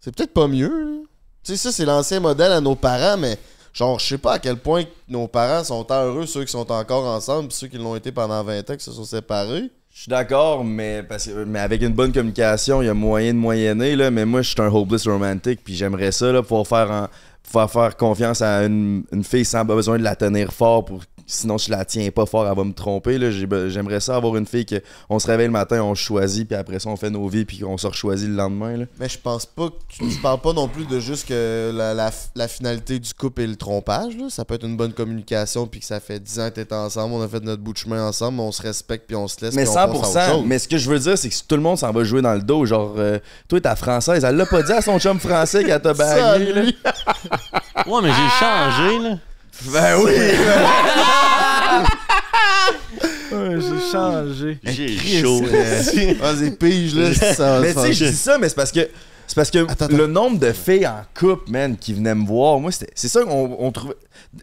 C'est peut-être pas mieux, Tu sais, ça, c'est l'ancien modèle à nos parents, mais Genre, je sais pas à quel point nos parents sont heureux, ceux qui sont encore ensemble, ceux qui l'ont été pendant 20 ans, qui se sont séparés. Je suis d'accord, mais, mais avec une bonne communication, il y a moyen de moyenner. Là, mais moi, je suis un hopeless romantic, puis j'aimerais ça, là, pouvoir faire, faire confiance à une, une, fille sans besoin de la tenir fort pour Sinon, je la tiens pas fort, elle va me tromper. J'aimerais ça avoir une fille que on se réveille le matin, on choisit, puis après ça, on fait nos vies, puis on se rechoisit le lendemain. Mais je pense pas que tu ne parles pas non plus de juste que la, finalité du couple est le trompage. Ça peut être une bonne communication, puis que ça fait 10 ans que tu ensemble, on a fait notre bout de chemin ensemble, on se respecte, puis on se laisse. Mais 100%, mais ce que je veux dire, c'est que tout le monde s'en va jouer dans le dos, genre, toi euh, toi, ta française, elle l'a pas dit à son chum français qu'elle t'a bagué. ouais, mais j'ai changé, là. Ben oui! j'ai changé. Ben, j'ai chaud. Euh, vas-y, pige là. Ça, mais tu sais, je dis ça, mais c'est parce que c'est parce que le nombre de filles en couple, man, qui venaient me voir, moi, c'était, c'est ça qu'on trouvait.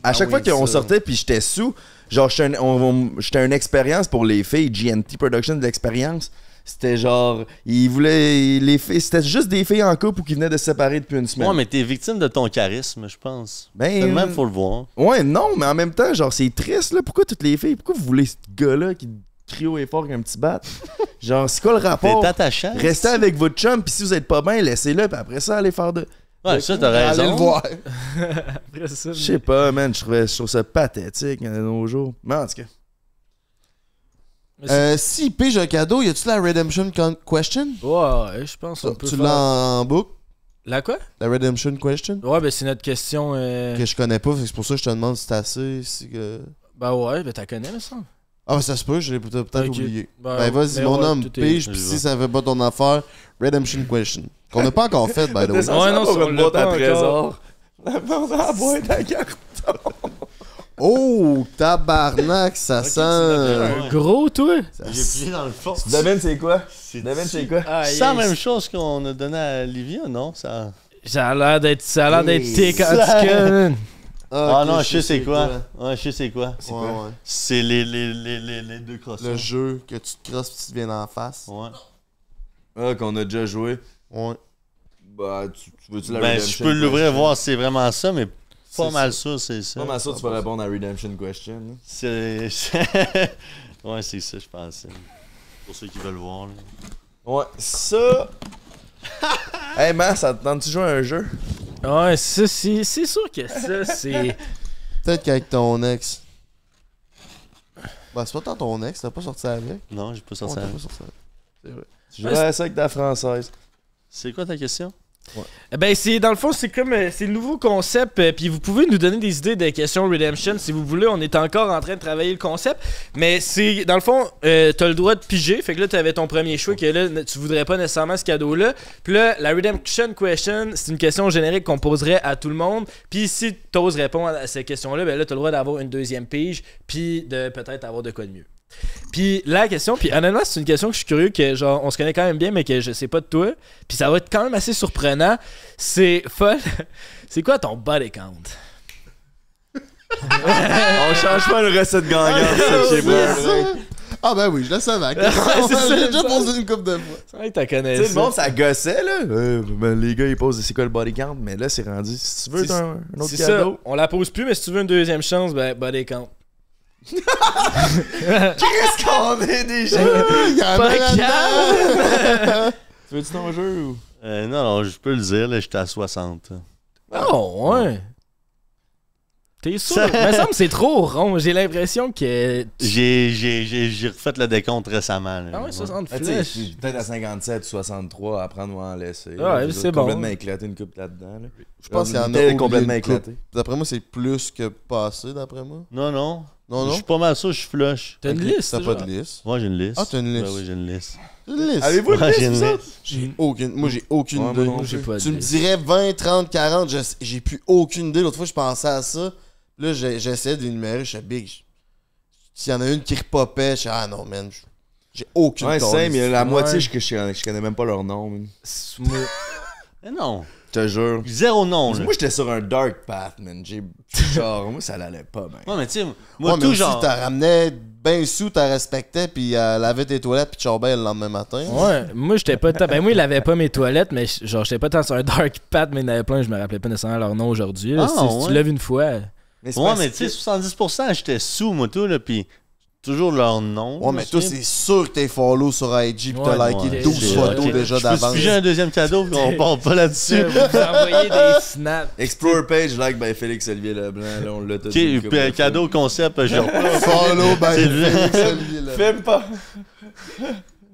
À ah chaque fois qu'on sortait, puis j'étais sous, genre, j'étais, une expérience pour les filles, GNT Productions d'expérience. C'était genre, Il voulait. les filles, c'était juste des filles en couple ou qui venaient de se séparer depuis une semaine. Ouais, mais t'es victime de ton charisme, je pense. Ben, même euh, faut le voir. Ouais, non, mais en même temps, genre, c'est triste, là. Pourquoi toutes les filles, pourquoi vous voulez ce gars-là qui crie au et fort qu'un petit bat? genre, c'est quoi le rapport? T'es attachant. Restez avec votre chum, puis si vous êtes pas bien, laissez-le, puis après ça, allez faire de. Ouais, ça, t'as raison. Allez le voir. après ça, je sais pas, man, je trouve ça pathétique euh, de nos jours. Mais en tout cas. Euh, si pige un cadeau, y a-tu la Redemption Question? Ouais, je pense tu l'as en boucle, La quoi? la Redemption Question? Ouais, ben c'est notre question. Euh, que je connais pas, c'est pour ça que je te demande si t'as assez. Si que... Ben ouais, ben t'as connais, me semble. Ah, ben ça se peut, j'ai peut-être oublié. Ben, ben vas-y, ben, mon homme, pige, pis si ça fait pas ton affaire, Redemption Question. Qu'on n'a pas encore fait, by the way. Ouais, non, c'est on l'a pas trésor. La boîte à carton. Oh, tabarnak, ça sent. Un gros, toi. J'ai plié dans le fond. Devine, c'est quoi? Devine, c'est quoi? C'est ah, la même chose qu'on a donné à Livia, non? Ça... Ça a l'air d'être, ça a l'air d'être tic Ah, ah non, je sais c'est quoi. Ouais, je sais c'est quoi. C'est C'est les, les, les, les, deux crosses. Le jeu que tu te crosses et tu te viens en face. Ouais. Ah, qu'on a déjà joué. Ouais. Bah, tu, veux-tu la Ben, je peux l'ouvrir et voir si c'est vraiment ça, mais pas mal ça, c'est ça. Pas mal ça, tu vas répondre à Redemption Question. C'est. ouais, c'est ça, je pense. Pour ceux qui veulent voir. Ouais, ça. hey, man, ça te tente de jouer à un jeu? Ouais, ça, c'est, c'est sûr que ça, c'est. Peut-être qu'avec ton ex. Bah, c'est pas tant ton ex, t'as pas sorti avec? Non, j'ai pas sorti avec. C'est vrai. Tu ça avec ta française. C'est quoi ta question? Eh ben c'est dans le fond c'est comme euh, c'est le nouveau concept euh, puis vous pouvez nous donner des idées des questions Redemption si vous voulez on est encore en train de travailler le concept mais c'est dans le fond tu euh, t'as le droit de piger fait que là t'avais ton premier choix que là tu voudrais pas nécessairement ce cadeau là puis là la Redemption question c'est une question générique qu'on poserait à tout le monde puis si t'oses répondre à cette question là ben là t'as le droit d'avoir une deuxième pige puis de peut-être avoir de quoi de mieux puis la question, puis honnêtement, c'est une question que je suis curieux que genre on se connaît quand même bien mais que je sais pas de toi, puis ça va être quand même assez surprenant. C'est folle. C'est quoi ton body count On change pas le recette de ah, ça, Ah ben oui, je la savais. Ouais, J'ai déjà posé une coupe de fois. C'est vrai que t'as connais ça. le monde, ça gossait, là. Euh, ben, les gars, ils posent c'est quoi le body count, mais là, c'est rendu. Si tu veux un, autre cadeau... On la pose plus, mais si tu veux une deuxième chance, ben body count. Qu'est-ce qu'on est déjà? Il y en a tu veux-tu ton jeu ou? Euh, non, non, je peux le dire, là, j'étais à 60. Ah, oh, ouais! T'es sûr? Mais ça me c'est trop rond. J'ai l'impression que. J'ai, refait le décompte récemment. Ah ouais, 60 ah, flèches. peut-être à 57 63 à prendre ou à en laisser. Ah c'est bon. complètement éclaté une coupe là-dedans. Je pense euh, qu'il y en a. complètement éclaté. D'après moi, c'est plus que passé, d'après moi. Non, non. Non, non. Je suis pas mal ça, je suis flush. T'as une liste? T'as pas de liste? Moi, j'ai une liste. Ah, t'as une liste? oui, j'ai une liste. Une liste? Avez-vous une liste, J'ai aucune. Moi, j'ai aucune idée. tu me dirais 20, 30, 40. J'ai plus aucune idée. L'autre fois, je pensais à ça. Là, j'essayais d'énumérer. Je suis big. S'il y en a une qui repopait, je suis ah non, man. J'ai aucune idée. Ouais, c'est, mais la moitié, je, connais même pas leur nom. Mais non te jure. Zéro non, Moi, j'étais sur un dark path, man. J'ai. Genre, moi, ça l'allait pas, man. Ouais, mais tu sais, moi, tout genre. tu t'as ramené bien sous, t'as respectais, puis euh, laver tes toilettes, puis tu le lendemain matin. Ouais, moi, j'étais pas Ben, moi, il avait pas mes toilettes, mais genre, j'étais pas tant sur un dark path, mais il y plein, je me rappelais pas nécessairement leur nom aujourd'hui. Ah, si, si tu lèves une fois. Mais ouais, mais tu sais, 70%, j'étais sous, moi, tout, là, puis toujours leur nom. Ouais, mais toi, c'est sûr que t'es follow sur IG pis t'as liké 12 photos déjà d'avance. peux d'avance. un deuxième cadeau, puis on part pas là-dessus. Vous envoyez des snaps. Explore page, like by ben, Félix Olivier Leblanc. Là, on l'a tout Ok, dit, cadeau concept, genre... Follow by Félix Olivier Leblanc. Filme pas.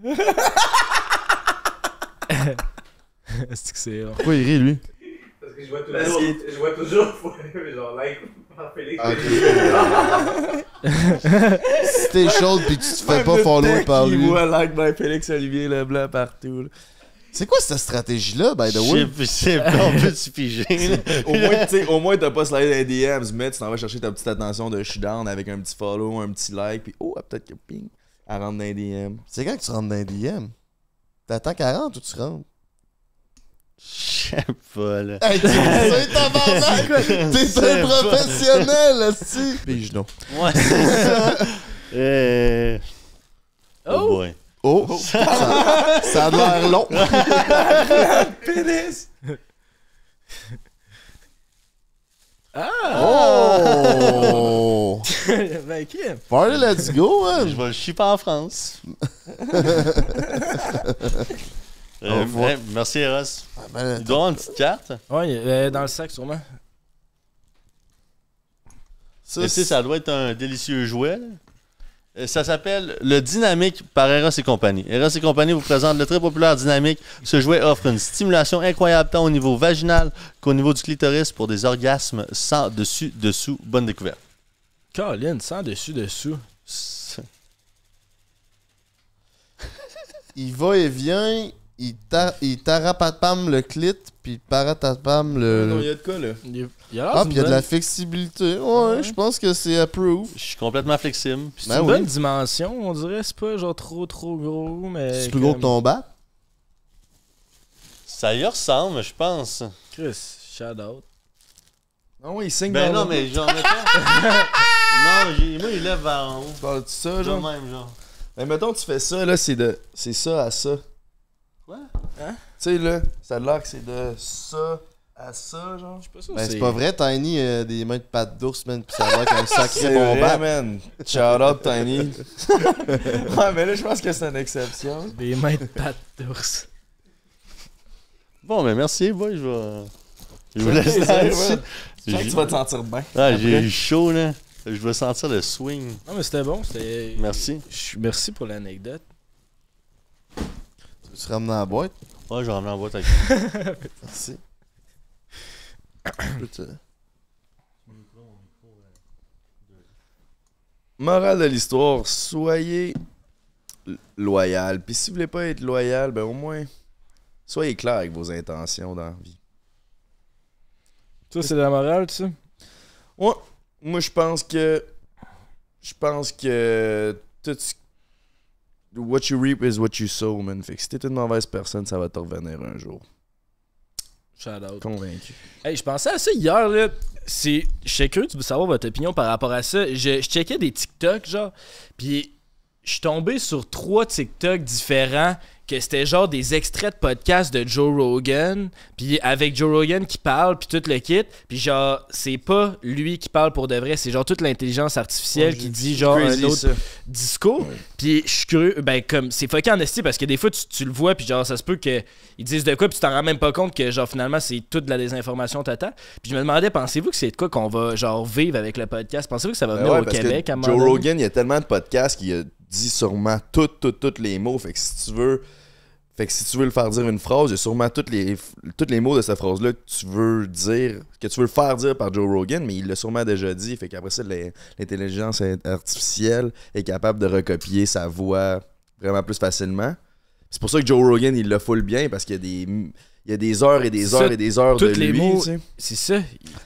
C'est que c'est. Pourquoi il rit, lui Parce que je vois toujours, je vois toujours, genre, like, ah, ah, si t'es chaud pis tu te fais pas follow par lui. Moi, like by Félix Olivier blanc partout. C'est quoi cette stratégie-là, by the way? C'est sais pas, on peut-tu au moins, au t'as pas slide les DMs, mais tu t'en vas chercher ta petite attention de je down avec un petit follow, un petit like, puis oh, ah, peut-être que ping, elle rentre dans les DM. C'est quand que tu rentres dans les DM? T'attends rentre ou tu rentres? Je sais pas, là. Hey, tu es un T'es un professionnel, aussi! Pige non. Ouais, c'est ça. euh... Oh! oh boy. Oh! oh. ça, a l'air long! Pénis! Ah! Oh! ben, qui est? Party, let's go, man! Hein. Je vais le pas en France. Euh, eh, merci, Eros. Ah, ben, il doit une petite carte. Oui, dans le sac, sûrement. Ça, ça doit être un délicieux jouet. Ça s'appelle le Dynamique par Eros et compagnie. Eros et compagnie vous présente le très populaire Dynamique. Ce jouet offre une stimulation incroyable tant au niveau vaginal qu'au niveau du clitoris pour des orgasmes sans dessus-dessous. Bonne découverte. Colin, sans dessus-dessous. il va et vient, il, tar, il tarapapam le clit, puis paratapam le. Ah non, il y a de quoi, là. Il y a, ah, puis il y a de la flexibilité. Ouais, je pense que c'est approve. Je suis complètement flexible. C'est ben une bonne dimension, on dirait. C'est pas genre trop, trop gros, mais. C'est plus gros que ton bas? Ça y ressemble, je pense. Chris, shout out. Non, ah il signe Ben non, mais j'en pas. non, moi, il lève vers en haut. Tu parles de ça, genre? ben même, genre. Mais ben, mettons, tu fais ça, là, c'est de. C'est ça à ça. Ouais? Hein? Tu sais, là, a l'air que c'est de ça à ça, genre. Je sais pas ça, ben, c'est pas vrai, Tiny, euh, des mains de pattes d'ours, man, pis ça a l'air comme sacré bon bat. man. Shout out, Tiny. ouais, mais là, je pense que c'est une exception. Des mains de pattes d'ours. Bon, mais ben, merci, boy, je vais. Je vous laisse là que tu vas te sentir bien. Ah, j'ai eu chaud, là. Je veux sentir le swing. Non, mais c'était bon. Merci. Merci pour l'anecdote. Tu ramener la boîte? Ouais, je ramène la boîte avec Merci. Euh, morale de l'histoire, soyez loyal. Puis si vous voulez pas être loyal, ben au moins, soyez clair avec vos intentions dans la vie. Ça, c'est la morale, tu sais? Ouais. Moi, je pense que. Je pense que tout What you reap is what you sow, man. Fait que si t'es une mauvaise personne, ça va te revenir un jour. Shout out. Convaincu. Hey, je pensais à ça hier, là. C'est... Je sais que tu veux savoir votre opinion par rapport à ça. Je, je checkais des TikTok, genre. Puis je suis tombé sur trois TikTok différents que c'était genre des extraits de podcasts de Joe Rogan, puis avec Joe Rogan qui parle, puis tout le kit, puis genre, c'est pas lui qui parle pour de vrai, c'est genre toute l'intelligence artificielle qui dit genre un autre discours. Puis je suis curieux, ben comme, c'est fucké en esti parce que des fois tu, le vois, puis genre, ça se peut qu'ils disent de quoi, puis tu t'en rends même pas compte que genre finalement c'est toute la désinformation t'attends Puis je me demandais, pensez-vous que c'est de quoi qu'on va genre vivre avec le podcast? Pensez-vous que ça va ben venir au Québec à Joe Rogan, il y a tellement de podcasts qu'il y a dit sûrement toutes toutes toutes les mots. Fait que si tu veux. Fait si tu veux le faire dire une phrase, il y a sûrement tous les, toutes les mots de cette phrase-là que tu veux dire, que tu veux faire dire par Joe Rogan, mais il l'a sûrement déjà dit. Fait qu'après ça, l'intelligence artificielle est capable de recopier sa voix vraiment plus facilement. C'est pour ça que Joe Rogan, il le foule bien parce qu'il y a des. Il y a des heures et des heures et des heures de lui, C'est ça.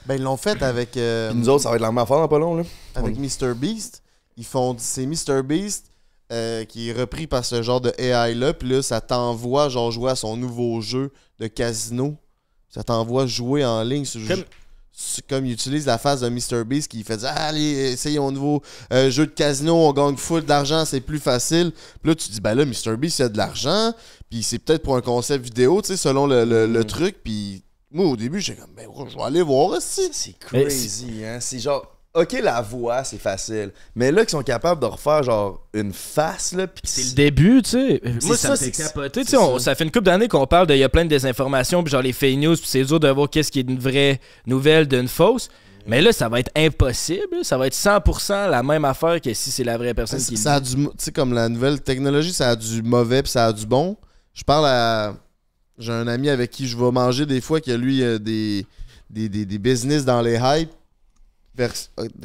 Ben, ils l'ont fait avec. Euh, nous autres, ça va être pas long, Avec Mr. Beast. Ils font. C'est Mr. Beast euh, qui est repris par ce genre de AI-là. Puis là, ça t'envoie genre jouer à son nouveau jeu de casino. Ça t'envoie jouer en ligne sur comme... comme il utilise la phase de Mr. Beast qui fait ah, Allez, essayons un nouveau euh, jeu de casino, on gagne full d'argent, c'est plus facile. Puis là, tu dis Ben là, Mr. Beast, il y a de l'argent, puis c'est peut-être pour un concept vidéo, tu sais, selon le, hmm. truc. Puis moi, au début, j'ai comme Ben, je vais aller voir aussi. C'est crazy, hein. C'est genre OK, la voix, c'est facile. Mais là, qu'ils sont capables de refaire genre une face, là. c'est le début, tu sais. Moi, ça, c'est capoté. ça. fait une couple d'années qu'on parle de. Il y a plein de désinformations, puis genre les fake news, puis c'est dur de voir qu'est-ce qui est une vraie nouvelle d'une fausse. Mais là, ça va être impossible. Ça va être 100% la même affaire que si c'est la vraie personne qui. Ça a du. Tu sais, comme la nouvelle technologie, ça a du mauvais, puis ça a du bon. Je parle à. J'ai un ami avec qui je vais manger des fois, qui a lui des, des, des, des business dans les hypes. Euh,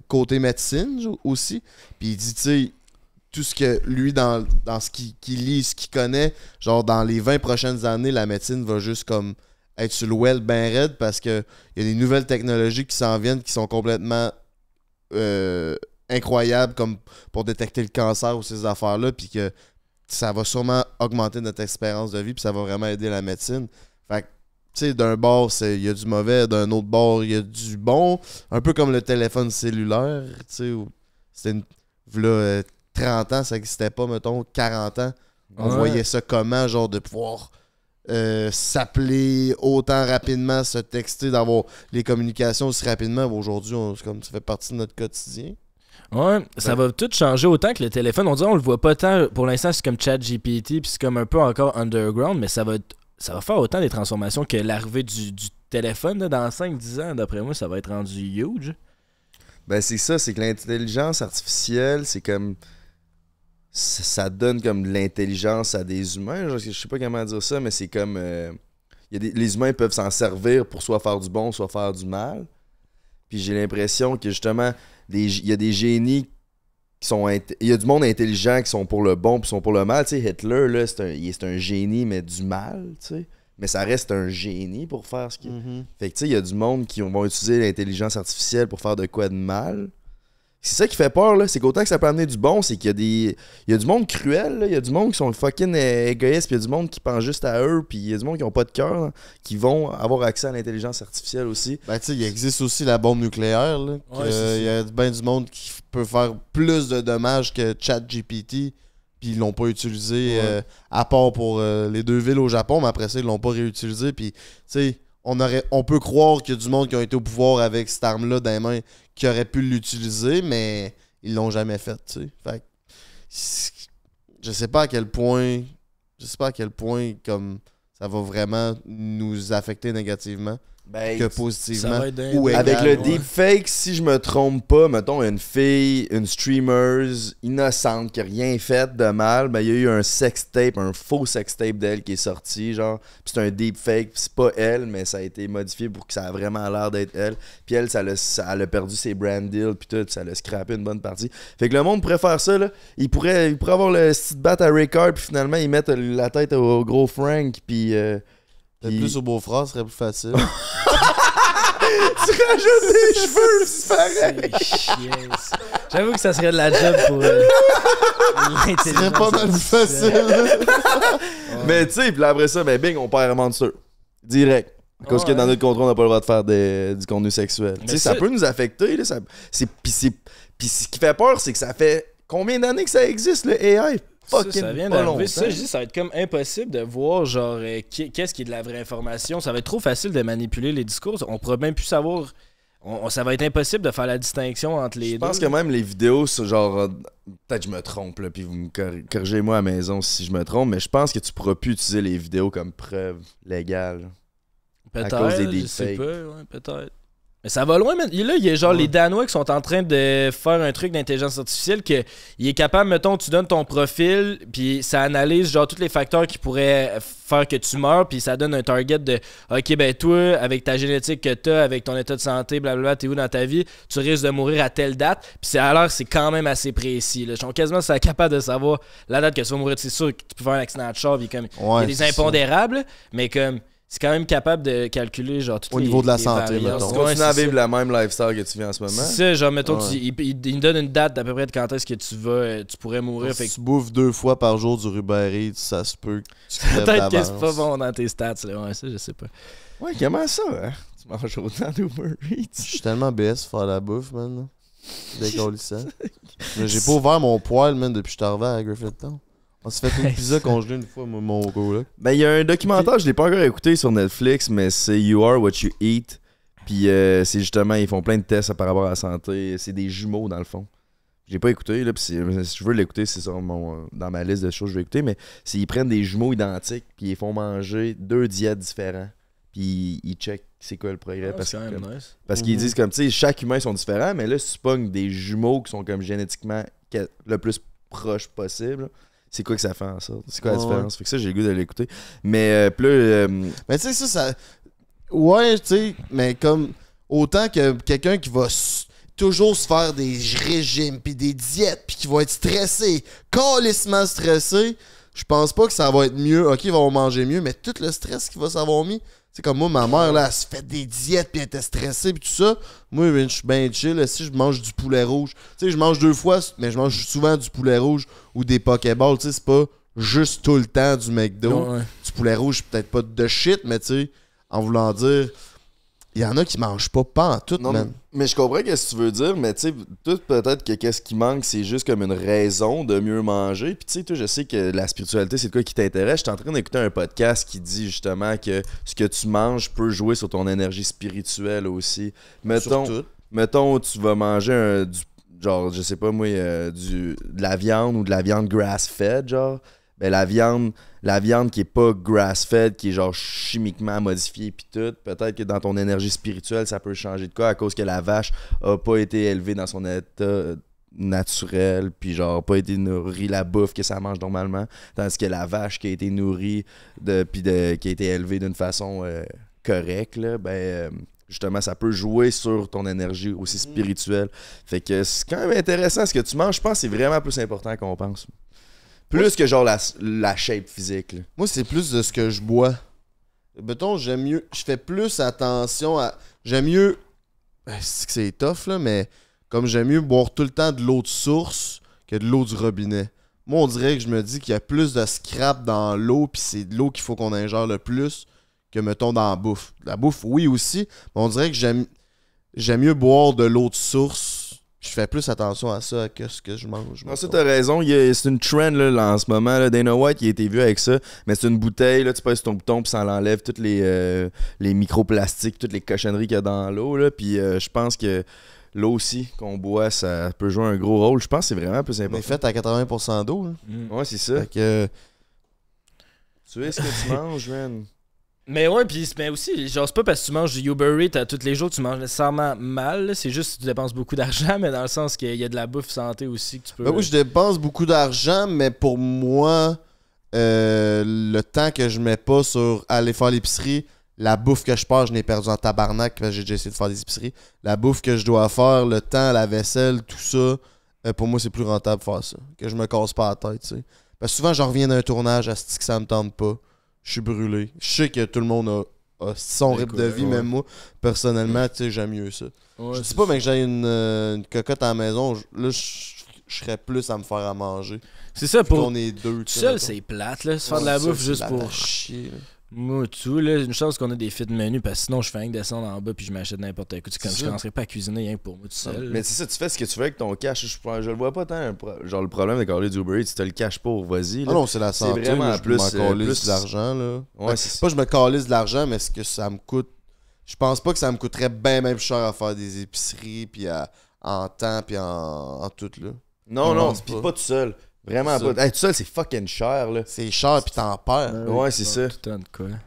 côté médecine aussi. Puis il dit, tu sais, tout ce que lui, dans, ce qu'il lit, ce qu'il connaît, genre dans les 20 prochaines années, la médecine va juste comme être sur le well ben raide parce il y a des nouvelles technologies qui s'en viennent qui sont complètement euh, incroyables comme pour détecter le cancer ou ces affaires-là. Puis que ça va sûrement augmenter notre expérience de vie puis ça va vraiment aider la médecine. Fait que sais, d'un bord, il y a du mauvais, d'un autre bord, il y a du bon. Un peu comme le téléphone cellulaire, tu sais, c'était une. 30 euh, ans, ça n'existait pas, mettons, 40 ans. On voyait ça comment, genre, de pouvoir euh, s'appeler autant rapidement, se texter, d'avoir les communications aussi rapidement. Aujourd'hui, comme ça fait partie de notre quotidien. Ouais, ça va tout changer autant que le téléphone. On dirait on le voit pas tant. Pour l'instant, c'est comme ChatGPT, puis c'est comme un peu encore underground, mais ça va être ça va faire autant des transformations que l'arrivée du, téléphone dans 5-10 ans. D'après moi, ça va être rendu huge. Ben, c'est ça, c'est que l'intelligence artificielle, c'est comme. Ça, donne comme de l'intelligence à des humains. je sais pas comment dire ça, mais c'est comme. Euh, les humains peuvent s'en servir pour soit faire du bon, soit faire du mal. Puis j'ai l'impression que justement, il y a des génies il y a du monde intelligent qui sont pour le bon qui sont pour le mal tu sais Hitler c'est un, il un génie mais du mal mais ça reste un génie pour faire ce qu'il mm-hmm. fait tu sais il y a du monde qui vont utiliser l'intelligence artificielle pour faire de quoi de mal c'est ça qui fait peur, là. C'est qu'autant que ça peut amener du bon, c'est qu'il y a des. Il y a du monde cruel, Il y a du monde qui sont fucking euh, égoïstes, puis il y a du monde qui pense juste à eux, puis il y a du monde qui n'ont pas de cœur, hein, qui vont avoir accès à l'intelligence artificielle aussi. Ben, tu sais, il existe aussi la bombe nucléaire, il y a bien du monde qui peut faire plus de dommages que ChatGPT, puis ils l'ont pas utilisé, euh, à part pour euh, les deux villes au Japon, mais après ça, ils l'ont pas réutilisé, puis, tu sais on, aurait, on peut croire qu'il y a du monde qui a été au pouvoir avec cette arme-là dans les mains qui aurait pu l'utiliser, mais ils l'ont jamais fait, tu sais. Fait je sais pas à quel point. Je sais pas à quel point comme ça va vraiment nous affecter négativement. Ben, que positivement. avec le deepfake, si je me trompe pas, mettons une fille, une streamer innocente qui a rien fait de mal, ben il y a eu un sextape, un faux sextape d'elle qui est sorti, genre, c'est un deepfake, c'est pas elle, mais ça a été modifié pour que ça a vraiment l'air d'être elle. Puis elle, ça a, perdu ses brand deals, puis tout, ça l'a scrappé une bonne partie. Fait que le monde pourrait faire ça, là. Il pourrait, avoir le petit bat à Rickard, puis finalement, ils mettent la tête au, gros Frank, puis. Euh, être plus au beau ce serait plus facile. tu rajoutes les cheveux, c'est J'avoue que ça serait de la job pour. Euh, Ce serait pas mal plus facile. mais tu sais, puis après ça, ben bing, on perd vraiment de Direct. Parce que dans notre contrôle, on n'a pas le droit de faire du contenu sexuel. Tu sais, ça peut nous affecter. Là, c'est, puis, ce qui fait peur, c'est que ça fait combien d'années que ça existe, le AI? ça, vient Ça, je dis, ça va être comme impossible de voir, genre, euh, qu'est-ce qui est de la vraie information. Ça va être trop facile de manipuler les discours. On pourra même plus savoir. On, ça va être impossible de faire la distinction entre les je deux. Je pense que même les vidéos, genre. Euh, peut-être je me trompe, là, puis vous me corrigez-moi à la maison si je me trompe, mais je pense que tu pourras plus utiliser les vidéos comme preuve légale. À cause des je sais pas, peut-être ça va loin, mais là, il y a genre les Danois qui sont en train de faire un truc d'intelligence artificielle que il est capable, mettons, tu donnes ton profil, puis ça analyse genre tous les facteurs qui pourraient faire que tu meurs, puis ça donne un target de OK, ben toi, avec ta génétique que t'as, avec ton état de santé, blablabla, t'es où dans ta vie, tu risques de mourir à telle date, puis c'est alors c'est quand même assez précis. Là. Ils sont quasiment capable de savoir la date que tu vas mourir. C'est sûr que tu peux faire un accident de char, comme il y a des impondérables, mais comme c'est quand même capable de calculer genre tout Au niveau de la santé, mettons. Tu continues à vivre la même lifestyle que tu vis en ce moment. Tu sais, genre, mettons, ouais. tu, il, il, donne une date d'à peu près de quand est-ce que tu vas, euh, tu pourrais mourir. si tu bouffes deux fois par jour du ruberry ça se peut Peut-être que c'est pas bon dans tes stats, là. Ouais, ça, je sais pas. Ouais, comment ça, hein? Tu manges autant d'Uber ruberry Je suis tellement BS pour faire la bouffe, man. Mais j'ai pas ouvert mon poil, man, depuis que je suis arrivé à Town. On s'est fait une pizza congelée une fois, mon go, là. Ben, il y a un documentaire, je l'ai pas encore écouté sur Netflix, mais c'est You Are What You Eat. Puis euh, c'est justement, ils font plein de tests par rapport à la santé. C'est des jumeaux, dans le fond. J'ai pas écouté, là, si je veux l'écouter, c'est sur euh, dans ma liste de choses que je vais écouter, mais c'est, ils prennent des jumeaux identiques, puis ils font manger deux diètes différentes, puis ils checkent c'est quoi le progrès. Ah, parce, que, parce qu'ils mm-hmm. disent comme, tu sais, chaque humain sont différents, mais là, si tu pognes des jumeaux qui sont comme génétiquement le plus proche possible, c'est quoi que ça fait en C'est quoi la différence? Fait que ça, j'ai le goût de l'écouter. Mais euh, plus. Euh, mais tu sais, ça, ça. Ouais, tu sais, mais comme. Autant que quelqu'un qui va toujours se faire des régimes, puis des diètes, puis qui va être stressé, colissement stressé, je pense pas que ça va être mieux. Ok, ils vont manger mieux, mais tout le stress qu'il va s'avoir mis, sais, comme moi, ma mère, là, elle se fait des diètes, puis elle était stressée, puis tout ça. Moi, je suis bien chill. si je mange du poulet rouge, tu sais, je mange deux fois, mais je mange souvent du poulet rouge ou des Pokéballs. Tu sais, c'est pas juste tout le temps du McDo. Du poulet rouge, peut-être pas de shit, mais tu sais, en voulant dire, il y en a qui mangent pas, pas en tout, mais, je comprends ce que tu veux dire, mais tu sais, peut-être que qu'est-ce qui manque, c'est juste comme une raison de mieux manger. Puis tu sais, je sais que la spiritualité, c'est quoi qui t'intéresse. suis en train d'écouter un podcast qui dit justement que ce que tu manges peut jouer sur ton énergie spirituelle aussi. Mettons, mettons tu vas manger du, genre, je sais pas moi, euh, du, de la viande ou de la viande grass-fed, genre. Ben la viande la viande qui est pas grass-fed, qui est genre chimiquement modifiée puis tout, peut-être que dans ton énergie spirituelle, ça peut changer de quoi à cause que la vache a pas été élevée dans son état naturel, puis genre pas été nourrie la bouffe que ça mange normalement, tandis que la vache qui a été nourrie, de, puis de, qui a été élevée d'une façon euh, correcte, ben euh, justement ça peut jouer sur ton énergie aussi mm. spirituelle. Fait que c'est quand même intéressant ce que tu manges, je pense que c'est vraiment plus important qu'on pense. Plus que genre la, la shape physique. Moi, c'est plus de ce que je bois. Mettons, j'aime mieux. Je fais plus attention à. J'aime mieux. Ben, c'est que c'est tough, là, mais comme j'aime mieux boire tout le temps de l'eau de source que de l'eau du robinet. Moi, on dirait que je me dis qu'il y a plus de scrap dans l'eau, puis c'est de l'eau qu'il faut qu'on ingère le plus que, mettons, dans la bouffe. La bouffe, oui aussi, mais on dirait que j'aime j'aime mieux boire de l'eau de source je fais plus attention à ça que ce que je mange. Non, ça, t'as raison. C'est une trend là, en ce moment. Là. Dana White, qui a été vu avec ça. Mais c'est une bouteille, là, tu passes ton bouton, puis ça l'enlève toutes les, euh, les microplastiques, toutes les cochonneries qu'il y a dans l'eau. Puis euh, je pense que l'eau aussi qu'on boit, ça peut jouer un gros rôle. Je pense que c'est vraiment plus important. Mais fait à 80% d'eau. Hein. Mm. Ouais, c'est ça. Tu sais ce que tu manges, man. Mais ouais, puis mais aussi, genre, c'est pas parce que tu manges du Uber Eats à tous les jours tu manges nécessairement mal. C'est juste que tu dépenses beaucoup d'argent, mais dans le sens qu'il y a de la bouffe santé aussi que tu peux. Ben oui, je dépense beaucoup d'argent, mais pour moi, euh, le temps que je mets pas sur aller faire l'épicerie, la bouffe que je pars, je n'ai perdu en tabarnak parce que j'ai déjà essayé de faire des épiceries. La bouffe que je dois faire, le temps, la vaisselle, tout ça, euh, pour moi, c'est plus rentable de faire ça. Que je me casse pas la tête, tu sais. souvent, je reviens d'un tournage à ce que ça me tente pas je suis brûlé. Je sais que tout le monde a, son rythme de vie, même moi, personnellement, tu sais, j'aime mieux ça. Je je dis pas, mais que j'ai euh, une, cocotte à la maison, là, je serais plus à me faire à manger. C'est ça pour. On est deux. seul, c'est plate, là. Se faire de la bouffe juste pour. Chier, moi, tout, là, une chance qu'on a des fits de menu, parce que sinon, je fais rien que descendre en bas puis je m'achète n'importe quoi. Comme je commencerai pas à cuisiner rien pour moi tout seul. Mais c'est ça, tu fais ce que tu veux avec ton cash. Je, le vois pas tant. Genre, le problème de du Uber tu t'as le cash pour, vas-y. Ah non, c'est la santé. C'est vraiment je plus, me euh, de l'argent, là. Ouais, ben, c'est pas je me calisse de l'argent, mais est ce que ça me coûte. Je pense pas que ça me coûterait bien, même cher à faire des épiceries, puis à... en temps, puis en, tout, là. Non, non, pis pas tout seul. Vraiment pas. tout seul, c'est fucking cher, là. C'est cher, puis t'en perds. Ah ouais, c'est ça.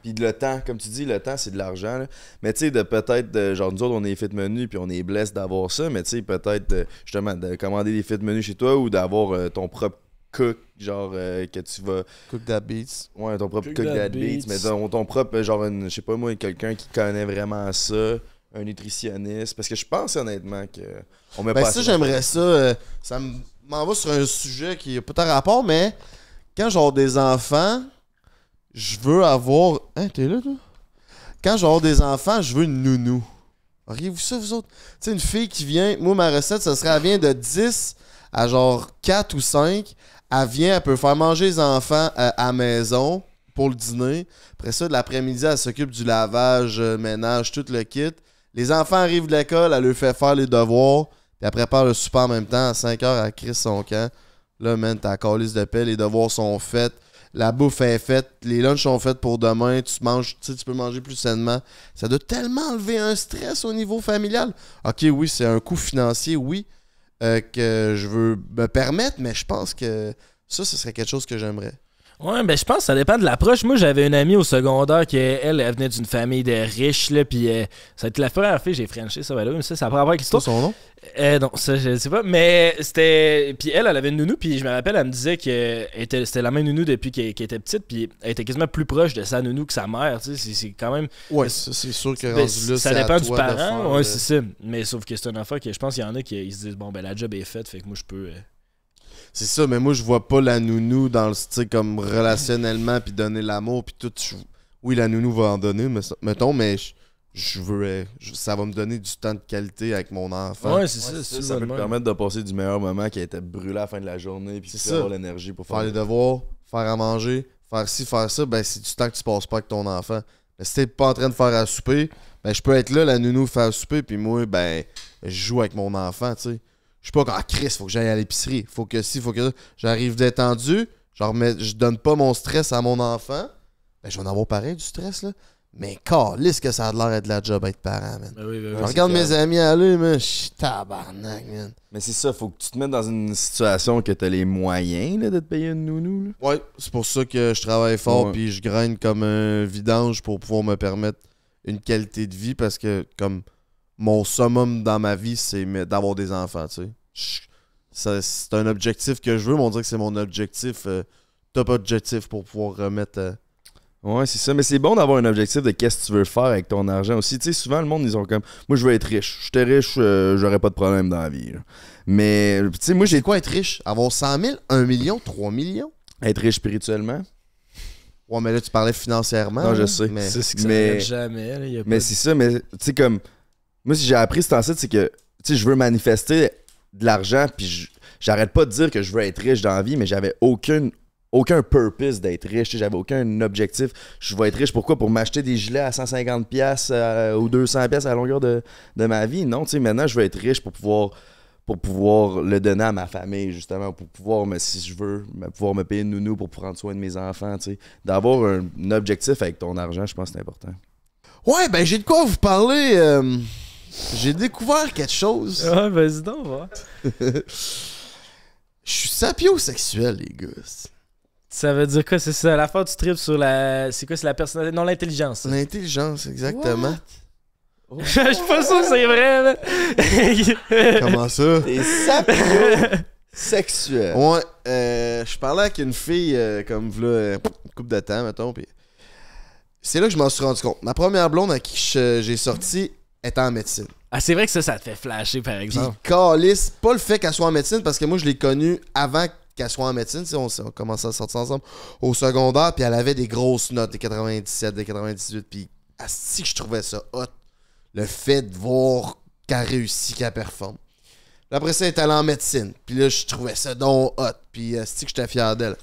Puis le temps, comme tu dis, le temps, c'est de l'argent, là. Mais tu sais, de peut-être, genre, nous autres, on est fit menu, puis on est blessé d'avoir ça, mais tu sais, peut-être, euh, justement, de commander des fit menus chez toi ou d'avoir euh, ton propre cook, genre, euh, que tu vas. Cook that beats. Ouais, ton propre cook, that, beats. Mais ton, propre, genre, je sais pas moi, quelqu'un qui connaît vraiment ça un nutritionniste parce que je pense honnêtement que on met ben, pas ça j'aimerais ça ça me m'en vais sur un sujet qui a pas tant rapport, mais quand j'aurai des enfants, je veux avoir. Hein, t'es là, toi? Quand j'aurai des enfants, je veux une nounou. Auriez-vous ça, vous autres? Tu sais, une fille qui vient. Moi, ma recette, ce serait elle vient de 10 à genre 4 ou 5. Elle vient, elle peut faire manger les enfants euh, à la maison pour le dîner. Après ça, de l'après-midi, elle s'occupe du lavage, euh, ménage, tout le kit. Les enfants arrivent de l'école, elle leur fait faire les devoirs. Puis prépare le souper en même temps. À 5 heures, à crie son camp. Là, man, ta calice de paix. Les devoirs sont faits. La bouffe est faite. Les lunchs sont faits pour demain. Tu manges, tu peux manger plus sainement. Ça doit tellement enlever un stress au niveau familial. OK, oui, c'est un coût financier, oui, euh, que je veux me permettre, mais je pense que ça, ce serait quelque chose que j'aimerais. Ouais, ben je pense que ça dépend de l'approche. Moi, j'avais une amie au secondaire qui, elle, elle venait d'une famille de riches, là, puis euh, ça a été la première fille j'ai franchi ça, là, mais ça, ça n'a pas avec l'histoire. son nom? Euh, non, ça, je sais pas, mais c'était... Puis elle, elle avait une nounou, puis je me rappelle, elle me disait que c'était la même nounou depuis qu'elle était petite, puis elle était quasiment plus proche de sa nounou que sa mère, tu sais, c'est quand même... Ouais, c'est sûr que ben, ça dépend du parent, ouais, euh, c'est ça, mais sauf que c'est un enfant que je pense qu'il y en a qui ils se disent, bon, ben la job est faite, fait que moi, je peux... C'est ça, mais moi, je vois pas la nounou dans le style comme relationnellement, puis donner l'amour, puis tout. Oui, la nounou va en donner, mais ça... mettons, mais je, veux. ça va me donner du temps de qualité avec mon enfant. Ouais, c'est ça. Ça, ça permettre de passer du meilleur moment qui a été brûlé à la fin de la journée, puis avoir l'énergie pour faire, les devoirs, faire à manger, faire ci, faire ça. Ben, c'est du temps que tu passes pas avec ton enfant. Mais si t'es pas en train de faire à souper, ben, je peux être là, la nounou faire à souper, puis moi, ben, je joue avec mon enfant, tu sais. Je suis pas comme, ah, Chris, faut que j'aille à l'épicerie. Faut que si, faut que J'arrive détendu, genre, mais je donne pas mon stress à mon enfant. Ben, je vais en avoir pareil du stress, là. Mais ce que ça a l'air de la job être parent, ben ben man. Je regarde mes amis aller, mais je tabarnak, man. Mais c'est ça, faut que tu te mettes dans une situation que t'as les moyens là, de te payer une nounou. Là. Ouais, c'est pour ça que je travaille fort puis je graine comme un vidange pour pouvoir me permettre une qualité de vie parce que comme mon summum dans ma vie, c'est d'avoir des enfants, tu sais c'est un objectif que je veux, mais on dirait que c'est mon objectif, euh, top objectif pour pouvoir remettre. Euh, ouais, c'est ça. Mais c'est bon d'avoir un objectif de qu'est-ce que tu veux faire avec ton argent aussi. Tu sais, souvent, le monde, ils ont comme Moi, je veux être riche. J'étais riche, euh, j'aurais pas de problème dans la vie. Mais, tu sais, moi, j'ai. quoi être riche Avoir 100 000, 1 million, 3 millions Être riche spirituellement. Ouais, mais là, tu parlais financièrement. Non, je sais. Mais c'est que ça mais... jamais. mais c'est ça, mais tu sais, comme. Moi, si j'ai appris cet ensuite, c'est que, tu sais, je veux manifester de l'argent, puis j'arrête pas de dire que je veux être riche dans la vie, mais j'avais aucune aucun purpose d'être riche, j'avais aucun objectif. Je veux être riche pourquoi Pour m'acheter des gilets à 150 pièces euh, ou 200 pièces à la longueur de, de ma vie. Non, tu sais, maintenant je veux être riche pour pouvoir pour pouvoir le donner à ma famille justement, pour pouvoir me, si je veux, pouvoir me payer une nounou pour prendre soin de mes enfants, tu sais, d'avoir un, objectif avec ton argent, je pense que c'est important. Ouais, ben j'ai de quoi vous parler euh, j'ai découvert quelque chose. Ah, vas-y ben, donc, va. Je suis sapiosexuel, les gars. Ça veut dire quoi? C'est ça, la fin du trip sur la. C'est quoi? C'est la personnalité. Non, l'intelligence. L'intelligence, exactement. Oh. Je suis pas sûr que c'est vrai, Comment ça? T'es sapiosexuel. Ouais, euh, je parlais avec une fille, euh, comme voilà, euh, une coupe de temps, mettons, pis c'est là que je m'en suis rendu compte. Ma première blonde à qui j'ai sorti, était en médecine. Ah, c'est vrai que ça, ça te fait flasher, par exemple. Puis Calis, pas le fait qu'elle soit en médecine, parce que moi, je l'ai connue avant qu'elle soit en médecine. on, on commençait à sortir ensemble au secondaire, puis elle avait des grosses notes, des 97, des 98, puis si je trouvais ça hot, le fait de voir qu'elle réussit, qu'elle performe. après ça, elle est allée en médecine, puis là, je trouvais ça donc hot, puis si que j'étais fier d'elle.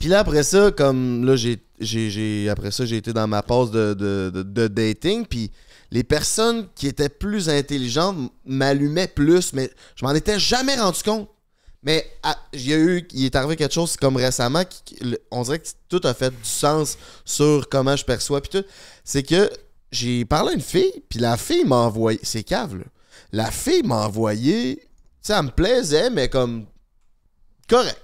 Puis là, après ça, comme là, j'ai, après ça, j'ai été dans ma pause de, de, de, de dating, puis les personnes qui étaient plus intelligentes m'allumaient plus, mais je m'en étais jamais rendu compte. Mais ah, il, eu, est arrivé quelque chose comme récemment, qui, on dirait que tout a fait du sens sur comment je perçois, puis tout. C'est que j'ai parlé à une fille, puis la fille m'a envoyé, c'est cave, là. La fille m'a envoyé, ça me plaisait, mais comme correct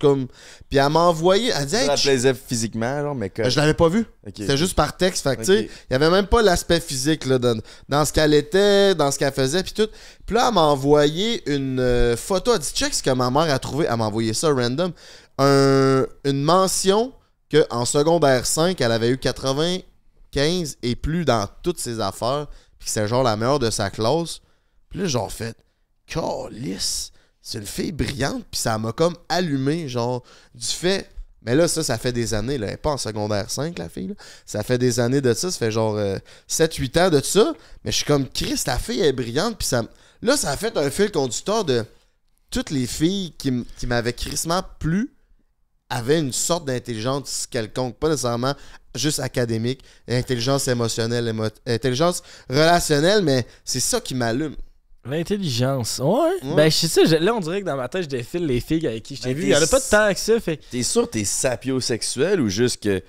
comme. Puis elle m'a envoyé. Elle disait physiquement, mais que. Ben, je l'avais pas vu. C'était juste par texte. Fait il y avait même pas l'aspect physique là, dans, ce qu'elle était, dans ce qu'elle faisait, puis tout. Puis là, elle m'a envoyé une euh, photo. Elle dit check ce que ma mère a trouvé. Elle m'a envoyé ça random. une mention que en secondaire 5, elle avait eu 95 et plus dans toutes ses affaires. Puis que c'est genre la meilleure de sa classe. Puis là, genre fait. Calice c'est une fille brillante, puis ça m'a comme allumé, genre, du fait. Mais là, ça, ça fait des années, là. Elle pas en secondaire 5, la fille, Ça fait des années de ça, ça fait genre 7-8 euh, ans de ça. Mais je suis comme, Chris, la fille est brillante, puis ça. Là, ça a fait un fil conducteur de toutes les filles qui m'avaient crissement plu avaient une sorte d'intelligence quelconque, pas nécessairement juste académique, intelligence émotionnelle, intelligence relationnelle, mais c'est ça qui m'allume. L'intelligence, ouais. Ben, je sais ça, là, on dirait que dans ma tête, je défile les filles avec qui je t'ai ben, vu. Il n'y en a pas de temps avec ça. Fait... T'es sûr que t'es sapiosexuel ou juste que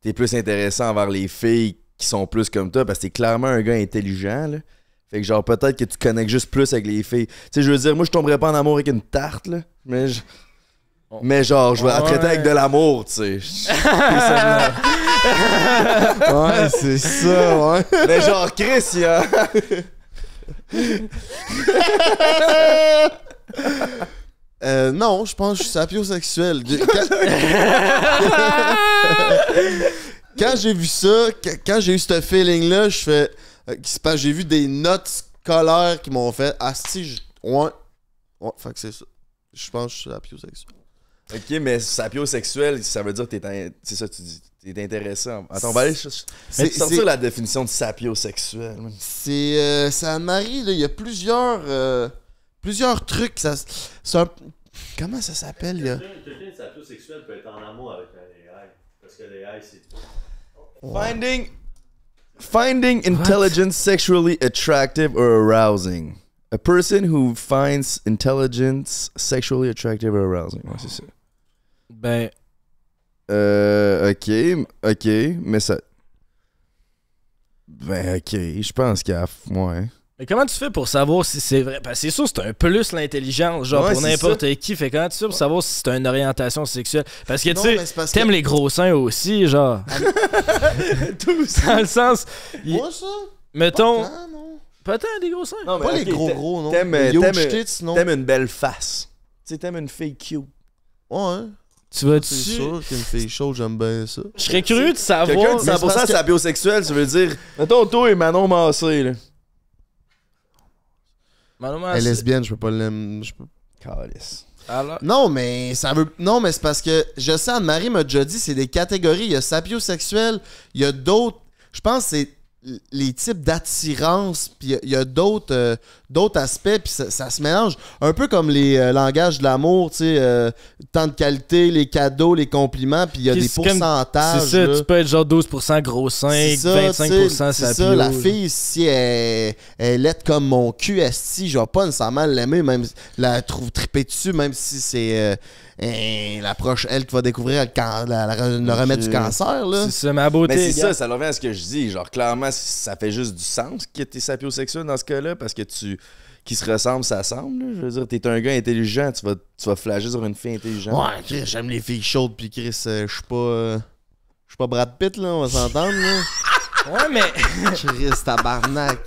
t'es plus intéressant envers les filles qui sont plus comme toi parce que t'es clairement un gars intelligent, là. Fait que, genre, peut-être que tu connectes juste plus avec les filles. Tu sais, je veux dire, moi, je tomberais pas en amour avec une tarte, là. Mais, oh. mais genre, je vais la traiter avec de l'amour, tu sais. ouais, c'est ça, ouais. Mais genre, Christian... Euh, non, je pense que je suis sapiosexuel. Quand, j'ai vu ça, quand j'ai eu ce feeling-là, je fais. Euh, j'ai vu des notes scolaires qui m'ont fait. Ah, si, je- ouais. fait que c'est ça. Je pense que je suis sapiosexuel. Ok, mais sapiosexuel, ça veut dire que t'es un. C'est ça, que tu dis. C'est intéressant. Attends, on va aller sortir la définition de sapiosexuel. C'est euh, ça marie là, il y a plusieurs euh, plusieurs trucs ça comment ça s'appelle là sapiosexuel peut être en amour avec un AI parce que l'AI c'est Finding Finding intelligence sexually attractive or arousing. A person who finds intelligence sexually attractive or arousing. Ouais, c'est ça. Ben euh, ok, ok, mais ça. Ben, ok, je pense qu'il y a. Ouais. Mais comment tu fais pour savoir si c'est vrai? Parce que c'est sûr, c'est un plus l'intelligence, genre pour n'importe qui. Fait comment tu fais pour savoir si c'est une orientation sexuelle? Parce que tu sais, t'aimes les gros seins aussi, genre. Tout Dans le sens. Moi, ça? Mettons. Pas être non. des gros seins. Non, pas les gros gros, non. T'aimes, une belle face. Tu sais, t'aimes une fille cute. Ouais, hein? Tu vas tu C'est sûr qu'une fille chaude, j'aime bien ça. Je serais curieux de savoir. Quelqu'un de 100% c'est abiosexuel, ça veux dire. Mettons, toi et Manon Massé, là. Manon Massé. Elle est lesbienne, je peux pas l'aimer. Je Non, mais ça veut. Non, mais c'est parce que je sais, Anne-Marie m'a déjà dit, c'est des catégories. Il y a sapiosexuel, il y a d'autres. Je pense que c'est les types d'attirance, puis il y a, d'autres euh, d'autres aspects, puis ça, ça, se mélange. Un peu comme les euh, langages de l'amour, tu sais, euh, temps de qualité, les cadeaux, les compliments, puis il y a des pourcentages. C'est ça, tu peux être genre 12% gros 5, ça, 25% C'est la fille, si elle, est comme mon QST, si je vais pas nécessairement l'aimer, même la trouve triper dessus, même si c'est euh, l'approche la elle qui va découvrir le, la- remède du cancer. Là. C'est ça, ma beauté. Mais c'est ça, ça revient à ce que je dis. Genre, clairement, ça fait juste du sens que t'es sapiosexuel dans ce cas-là, parce que tu. Qui se ressemble, ça semble. Je veux dire, t'es un gars intelligent, tu vas, tu vas flasher sur une fille intelligente. Ouais, Chris, j'aime les filles chaudes, puis Chris, euh, je suis pas. Euh, je suis pas Brad Pitt, là, on va s'entendre, là. Ouais, mais. Chris, tabarnak.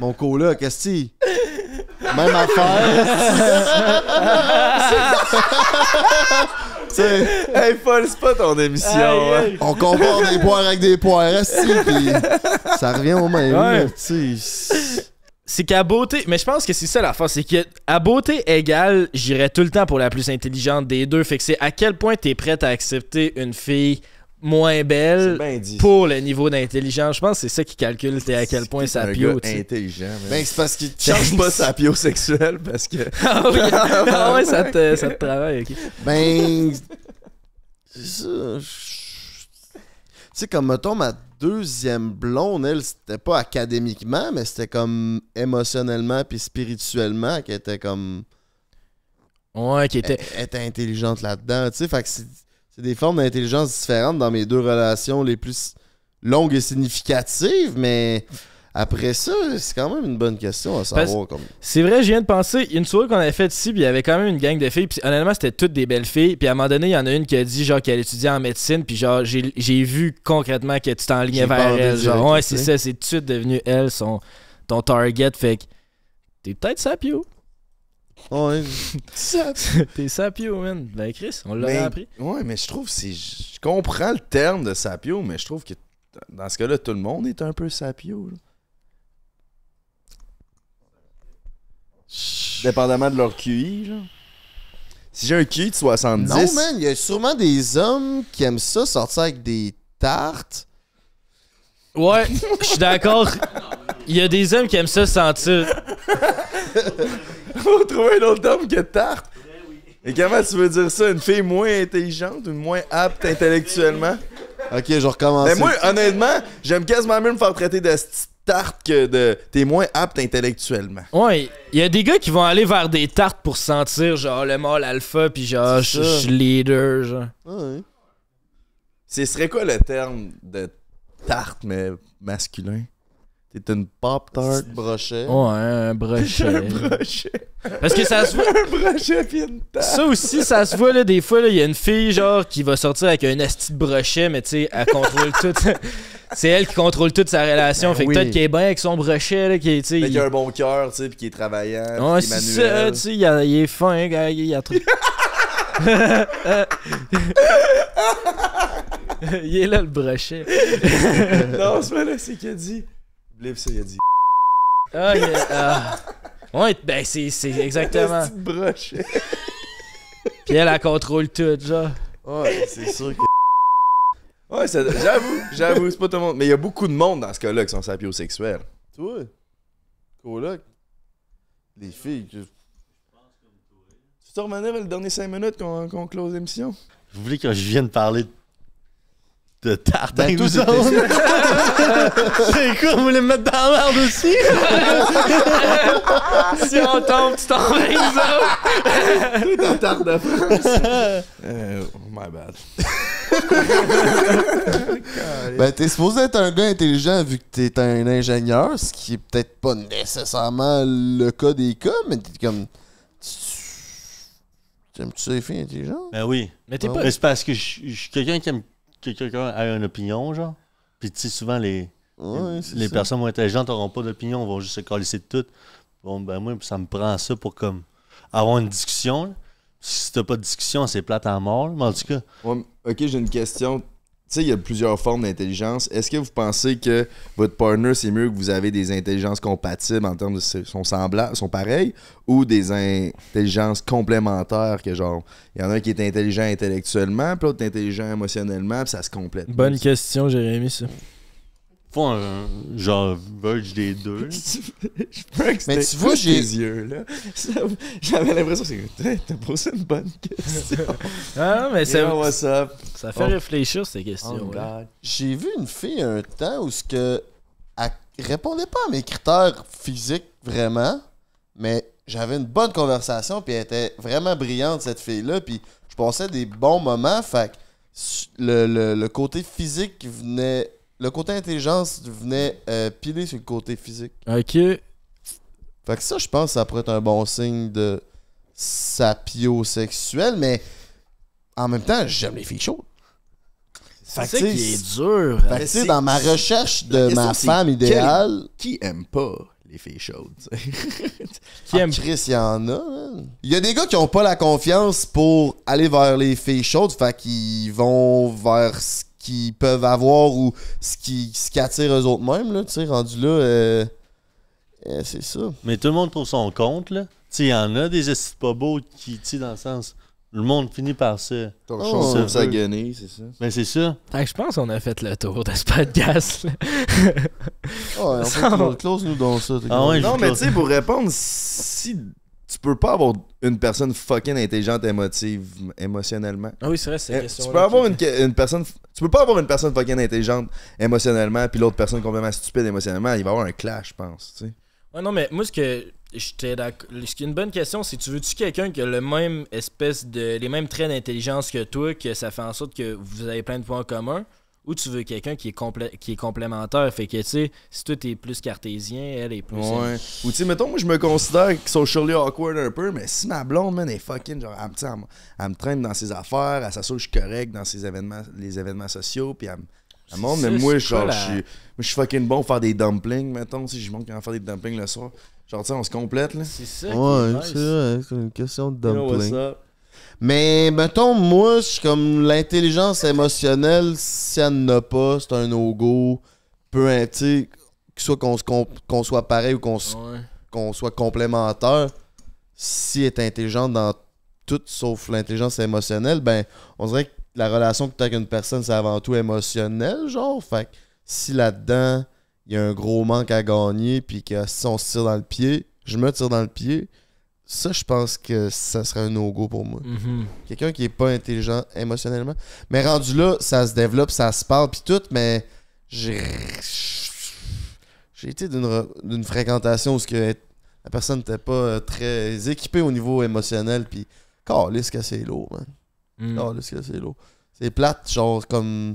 Mon là qu'est-ce que même affaire. T'sais, hey, Paul, pas ton émission. Hein. On compare des poires avec des poires, ça revient au même. C'est qu'à beauté, mais je pense que c'est ça la force, c'est qu'à beauté égale, j'irais tout le temps pour la plus intelligente des deux. Fait que c'est à quel point t'es prête à accepter une fille moins belle pour le niveau d'intelligence. Je pense que c'est ça qui calcule c'est à quel point sa C'est Ben, c'est parce qu'il ben, change pas sa sa sexuel parce que. ah, oui. Ah ça te, travaille. Ben. Tu sais, comme mettons ma deuxième blonde, elle, c'était pas académiquement, mais c'était comme émotionnellement puis spirituellement qui était comme. Ouais, qui était. était intelligente là-dedans, tu sais. Fait que c'est des formes d'intelligence différentes dans mes deux relations les plus longues et significatives, mais après ça, c'est quand même une bonne question à savoir. C'est vrai, je viens de penser, une soirée qu'on avait faite ici, puis il y avait quand même une gang de filles, puis honnêtement, c'était toutes des belles filles, puis à un moment donné, il y en a une qui a dit genre qu'elle étudiait en médecine, puis genre j'ai vu concrètement que tu t'enlignais vers elle. Genre, ouais, c'est ça, c'est tout devenu elle, ton target, fait que t'es peut-être sapio. Ouais. T'es sapio, man. Ben, Chris, on l'a appris. Ouais, mais je trouve, c'est. Je comprends le terme de sapio, mais je trouve que dans ce cas-là, tout le monde est un peu sapio. Dépendamment de leur QI, Si j'ai un QI de 70. Non, man, il y a sûrement des hommes qui aiment ça, sortir avec des tartes. Ouais, je suis d'accord. Il y a des hommes qui aiment ça sentir. On trouver un autre homme que tarte. Ben Et comment tu veux dire ça? Une fille moins intelligente, ou moins apte intellectuellement? Ok, je recommence. Mais ben moi, honnêtement, j'aime quasiment mieux me faire traiter de tarte que de. T'es moins apte intellectuellement. Ouais, il y a des gars qui vont aller vers des tartes pour sentir, genre, le mâle alpha, puis genre, je suis leader, genre. Ouais. Ce serait quoi le terme de tarte, mais masculin? T'es une Pop-Tart brochet. Ouais, un brochet. un brochet. Parce que ça se voit. un brochet puis une tarte. Ça aussi, ça se voit, là, des fois, il y a une fille, genre, qui va sortir avec un asti de brochet, mais tu sais, elle contrôle tout. C'est elle qui contrôle toute sa relation. Ben fait que peut-être est bien avec son brochet, là, qui est, il... a un bon cœur, tu sais, pis qui est travaillant. Ouais, c'est ça, tu sais, il, il, est fin, il a, il a truc. il est là, le brochet. non, c'est pas là, c'est qu'il dit. Lève ça, il a dit. Ah, ah. Ouais, ben c'est c'est exactement. Petite broche. Puis elle, la contrôle tout, genre. Ouais, c'est sûr que. Ouais, j'avoue, j'avoue, c'est pas tout le monde. Mais il y a beaucoup de monde dans ce cas-là qui sont sapiosexuels. Toi? Coloc? Les filles, je- Tu te remènes les dernières 5 minutes qu'on qu'on close l'émission? Vous voulez que je vienne parler de de tartin, ben, c'est quoi, vous voulez me mettre dans la merde aussi? si on tombe, tu tombes dans ça autres. Tout de France. Oh, my bad. ben, t'es supposé être un gars intelligent vu que t'es un ingénieur, ce qui est peut-être pas nécessairement le cas des cas, mais t'es comme... T'aimes-tu petit les filles intelligentes? Ben oui. Mais t'es pas... c'est parce que je suis quelqu'un qui aime que quelqu'un ait une opinion, genre. Puis, tu sais, souvent, les, les, personnes moins intelligentes n'auront pas d'opinion, vont juste se coller de toutes. Bon, ben, moi, ça me prend ça pour comme avoir une discussion. Si t'as pas de discussion, c'est plate à mort. Mais en tout cas. ok, j'ai une question. Tu sais, il y a plusieurs formes d'intelligence. Est-ce que vous pensez que votre partner, c'est mieux que vous avez des intelligences compatibles en termes de son semblable son pareil, ou des intelligences complémentaires que genre, il y en a un qui est intelligent intellectuellement, puis l'autre intelligent émotionnellement, puis ça se complète. Bonne question, Jérémy, ça. Faut un genre verge des deux. je Mais tu vois, j'ai. les yeux, là. J'avais l'impression que c'est. T'as posé une bonne question. ah, mais c'est. moi Ça fait oh. réfléchir, ces questions. là. Oh, j'ai vu une fille un temps où ce que. Elle répondait pas à mes critères physiques vraiment, mais j'avais une bonne conversation, puis elle était vraiment brillante, cette fille-là, puis je passais des bons moments, fait le, le côté physique venait le côté intelligence venait euh, piler sur le côté physique. Ok. Fait que ça, je pense, ça pourrait être un bon signe de sapiosexuel, mais en même temps, j'aime les filles chaudes. C'est ça dur. Fait que dans ma recherche de ma femme idéale. Qui aime pas les filles chaudes? qui aime ah, il y en a. Il y a des gars qui ont pas la confiance pour aller vers les filles chaudes, fait qu'ils vont vers ce qu'ils peuvent avoir ou ce qui, ce attire eux autres mêmes, là, tu sais, rendu là, euh, euh, c'est ça. Mais tout le monde trouve son compte, là. Tu il y en a des esthétiques pas beaux qui, tu dans le sens, le monde finit par se... Oh, se de c'est ça. Mais ben, c'est ça. je pense qu'on a fait le tour de ce podcast, là. ouais, on fait, ah close, nous dans ça. non, mais tu sais, pour répondre, si tu peux pas avoir une personne fucking intelligente émotive émotionnellement. Ah oui, c'est vrai, c'est eh, question. Tu peux une, personne tu peux pas avoir une personne fucking intelligente émotionnellement puis l'autre personne complètement stupide émotionnellement, il va y avoir un clash, je pense, tu Ouais non, mais moi ce que j'étais ce qui est une bonne question, c'est tu veux-tu quelqu'un qui a le même espèce de les mêmes traits d'intelligence que toi que ça fait en sorte que vous avez plein de points en commun ou tu veux quelqu'un qui, est qui est complémentaire. Fait que, tu sais, si toi t'es plus cartésien, elle est plus. Ouais. Ou, tu sais, mettons, moi, je me considère socially awkward un peu, mais si ma blonde, man, est fucking, genre, elle, me traîne dans ses affaires, elle s'assure que je suis correct dans ses événements, les événements sociaux, puis elle me. montre, mais moi, genre, je, suis, je suis fucking bon pour faire des dumplings, mettons, si je montre va faire des dumplings le soir. Genre, tu sais, on se complète, là. C'est ça. Ouais, c'est une question de dumplings. Mais mettons, moi, je suis comme l'intelligence émotionnelle, si elle n'a pas, c'est un no-go. Peu importe, que soit qu'on soit pareil ou qu'on soit complémentaire, si elle est intelligente dans tout sauf l'intelligence émotionnelle, ben, on dirait que la relation que tu as avec une personne, c'est avant tout émotionnel, genre. Fait que si là-dedans, il y a un gros manque à gagner, puis que si on se tire dans le pied, je me tire dans le pied, ça, je pense que ça serait un no-go pour moi. Mhm. Quelqu'un qui est pas intelligent émotionnellement. Mais rendu là, ça se développe, ça se parle, puis tout, mais j'ai été d'une fréquentation où ce que la personne n'était pas euh, très équipée au niveau émotionnel, puis que c'est lourd, man. Mhm. que c'est lourd. C'est plate, genre, comme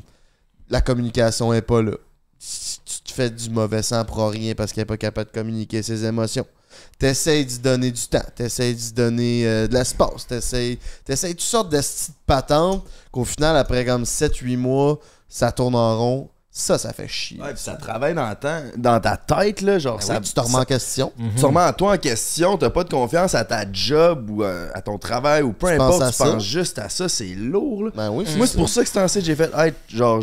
la communication est pas là. Si Tu te fais du mauvais sang pour rien parce qu'elle n'est pas capable de communiquer ses émotions. T'essayes d'y donner du temps, t'essayes d'y donner euh, de l'espace, t'essayes, t'essayes toutes sortes de petites patentes qu'au final, après comme 7-8 mois, ça tourne en rond. Ça, ça fait chier. Ouais, ça travaille dans, ta tête, là, genre. Ben ça, tu te remets en question. Tu te remets toi en question, t'as pas de confiance à ta job ou euh, à, ton travail ou peu importe, tu penses juste à ça, c'est lourd. Ben Moi, c'est pour ça que c'est en que j'ai fait, genre,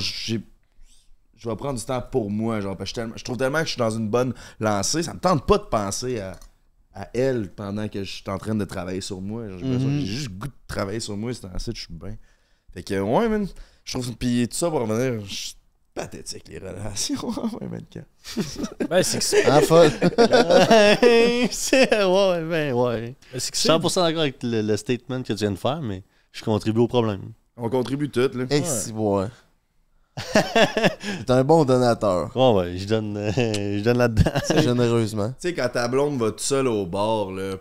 je vais prendre du temps pour moi. Genre, parce que je, trouve tellement que je suis dans une bonne lancée. Ça me tente pas de penser à, à elle pendant que je suis en train de travailler sur moi. J'ai mhm. juste le goût de travailler sur moi. C'est que je suis bien. Fait que, ouais, man. Je trouve. Puis tout ça pour revenir. Je pathétique les relations Ouais, 2024. ben c'est que c'est en ah, c'est ouais ben ouais. Ben, c'est 100% d'accord avec le, statement que tu viens de faire mais je contribue au problème. On contribue toutes là. Et eh, si, ouais. T'es un bon donateur. je donne, je donne là-dedans. Généreusement. Tu sais, quand ta blonde va tout seul au bord, là,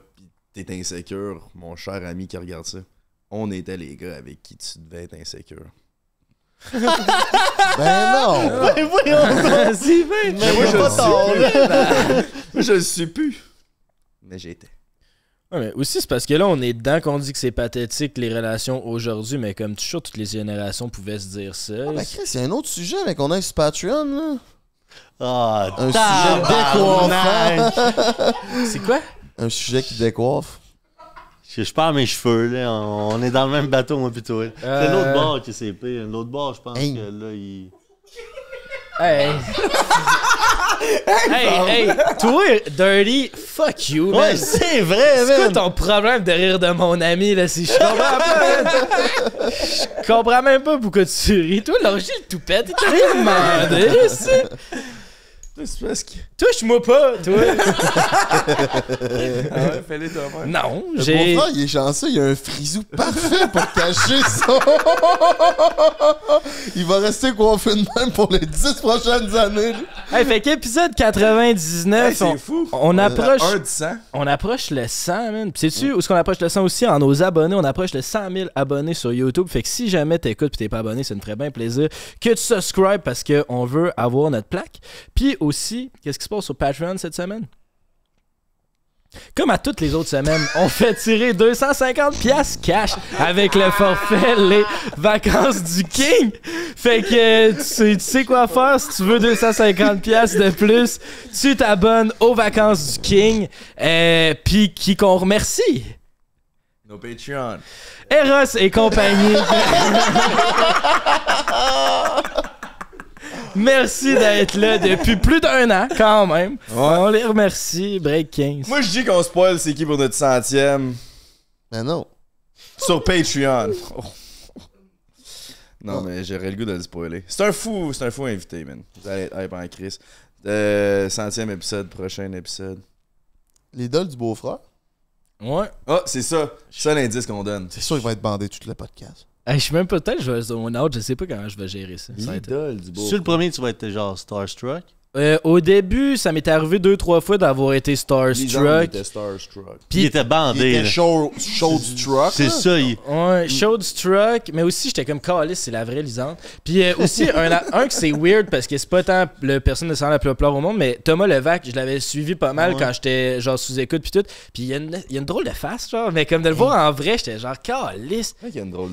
pis t'es insécure, mon cher ami qui regarde ça, on était les gars avec qui tu devais être insécure. ben non! Ben voyons! si, ben! Mais moi, je le suis plus! Mais j'étais. Ouais, mais aussi, c'est parce que là, on est dedans qu'on dit que c'est pathétique les relations aujourd'hui, mais comme toujours, toutes les générations pouvaient se dire ça. Ah, ben un autre sujet mais qu'on a sur Patreon, là. Ah, un sujet décoiffant. c'est quoi? Un sujet qui décoiffe. Je, je mes cheveux, là. On, est dans le même bateau, moi, plutôt. C'est l'autre euh. bord qui s'est pire. L'autre bord, je pense que là, il. Hey! hey, hey, toi, Dirty, fuck you, man. Ouais, c'est vrai, man. C'est quoi ton problème de rire de mon ami, là, si je comprends pas, Je comprends même pas pourquoi tu ris. Toi, l'orgie, le toupette, t'as rien demandé, c'est parce que. Touche-moi pas, toi! ah ouais, fais-les Non, j'ai. Mon il est chanceux, il a un frisou parfait pour cacher ça! il va rester coiffé de même pour les 10 prochaines années. Hey, fait qu'épisode 99, on, fou. on approche. Un de 100. On approche le 100, man. Puis sais-tu où est-ce qu'on approche le 100 aussi? En nos abonnés, on approche le 100 000 abonnés sur YouTube. Fait que si jamais t'écoutes pis t'es pas abonné, ça nous ferait bien plaisir que tu subscribes parce qu'on veut avoir notre plaque. Puis aussi qu'est-ce qui se passe au Patreon cette semaine. Comme à toutes les autres semaines, on fait tirer 250 pièces cash avec le forfait les vacances du King. Fait que tu sais, quoi faire si tu veux 250 pièces de plus, tu t'abonnes aux vacances du King et euh, puis qui qu'on remercie. Nos Patreons. Eros et compagnie. Merci d'être là depuis plus d'un an, quand même. On les remercie. Break 15. Moi, je dis qu'on spoil c'est qui pour notre centième. Mais ben non. Sur Patreon. Non, mais j'aurais le goût de le spoiler. C'est un fou, c'est un fou invité, man. Vous allez être Chris. Euh, centième épisode, prochain épisode. L'idole du beau-frère? Ouais. Ah, c'est ça. C'est ça l'indice qu'on donne. C'est sûr qu'il va être bandé tout le podcast je suis même peut-être, je vais, mon out, je sais pas comment je vais gérer ça. ça L'idole du beau. Sur le premier, tu vas être genre starstruck. Euh, au début, ça m'était arrivé deux, trois fois d'avoir été starstruck. Puis il était bandé. Il était showstruck. C'est ça. Il... showstruck. Mais aussi, j'étais comme caliste, c'est la vraie Lisande. Puis euh, aussi, un, que c'est weird parce que c'est pas tant le personne de la plus pleurer au monde, mais Thomas Levac, je l'avais suivi pas mal quand j'étais genre sous écoute puis tout. Puis il y, a une, drôle de face, genre. Mais comme de le voir en vrai, j'étais genre caliste. Il y a une drôle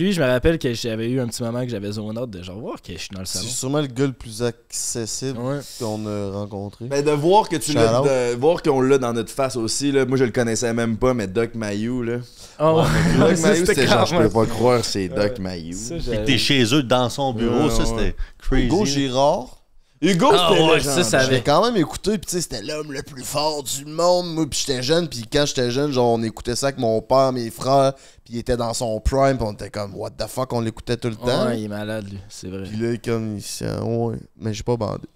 lui, je me rappelle que j'avais eu un petit moment que j'avais zone autre de genre voir que je suis dans le salon. C'est sûrement le gars le plus actif accessible qu'on a rencontré. Mais ben, de voir que tu voir qu'on l'a dans notre face aussi, là. moi je le connaissais même pas, mais Doc Mayou, là. Oh. Ouais, Doc Mayou, c'était genre, je peux pas croire, c'est Doc Mayou. Il était chez eux dans son bureau, ça c'était crazy. Hugo Girard, Hugo, ah, c'était ouais, Ça, J'avais quand même écouté, puis tu sais, c'était l'homme le plus fort du monde. Moi, puis j'étais jeune, puis quand j'étais jeune, genre, on écoutait ça avec mon père, mes frères, puis il était dans son prime, pis on était comme, what the fuck, on l'écoutait tout le temps. Ouais, il est malade, lui, c'est vrai. Il est comme, ici, ouais, mais j'ai pas bandé.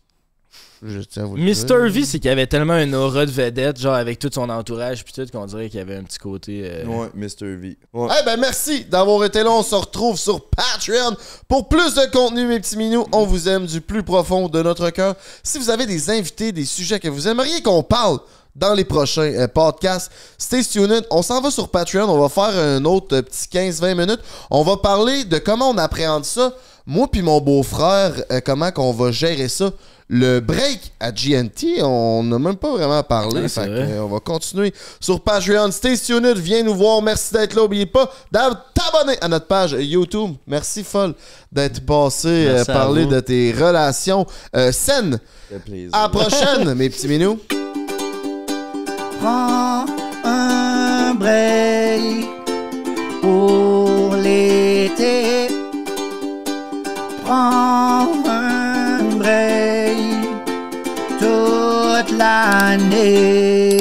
Mr. V, c'est qu'il avait tellement une aura de vedette, genre avec tout son entourage, puis tout, qu'on dirait qu'il y avait un petit côté. Euh, ouais, Mr. V. Eh ben merci d'avoir été là. On se retrouve sur Patreon pour plus de contenu, mes petits minous. On vous aime du plus profond de notre cœur. Si vous avez des invités, des sujets que vous aimeriez qu'on parle dans les prochains euh, podcasts, stay tuned. On s'en va sur Patreon. On va faire un autre euh, petit 15-20 minutes. On va parler de comment on appréhende ça. Moi puis mon beau-frère, comment qu'on va gérer ça. Le break à GNT, on n'a même pas vraiment parlé. Euh, on va continuer sur Patreon. Stay tuned, viens nous voir. Merci d'être là. N'oubliez pas d'abonner à notre page YouTube. Merci folle d'être passé euh, parler de tes relations euh, saines. À la prochaine, mes petits minous. Prends un break pour l'été. Prends name.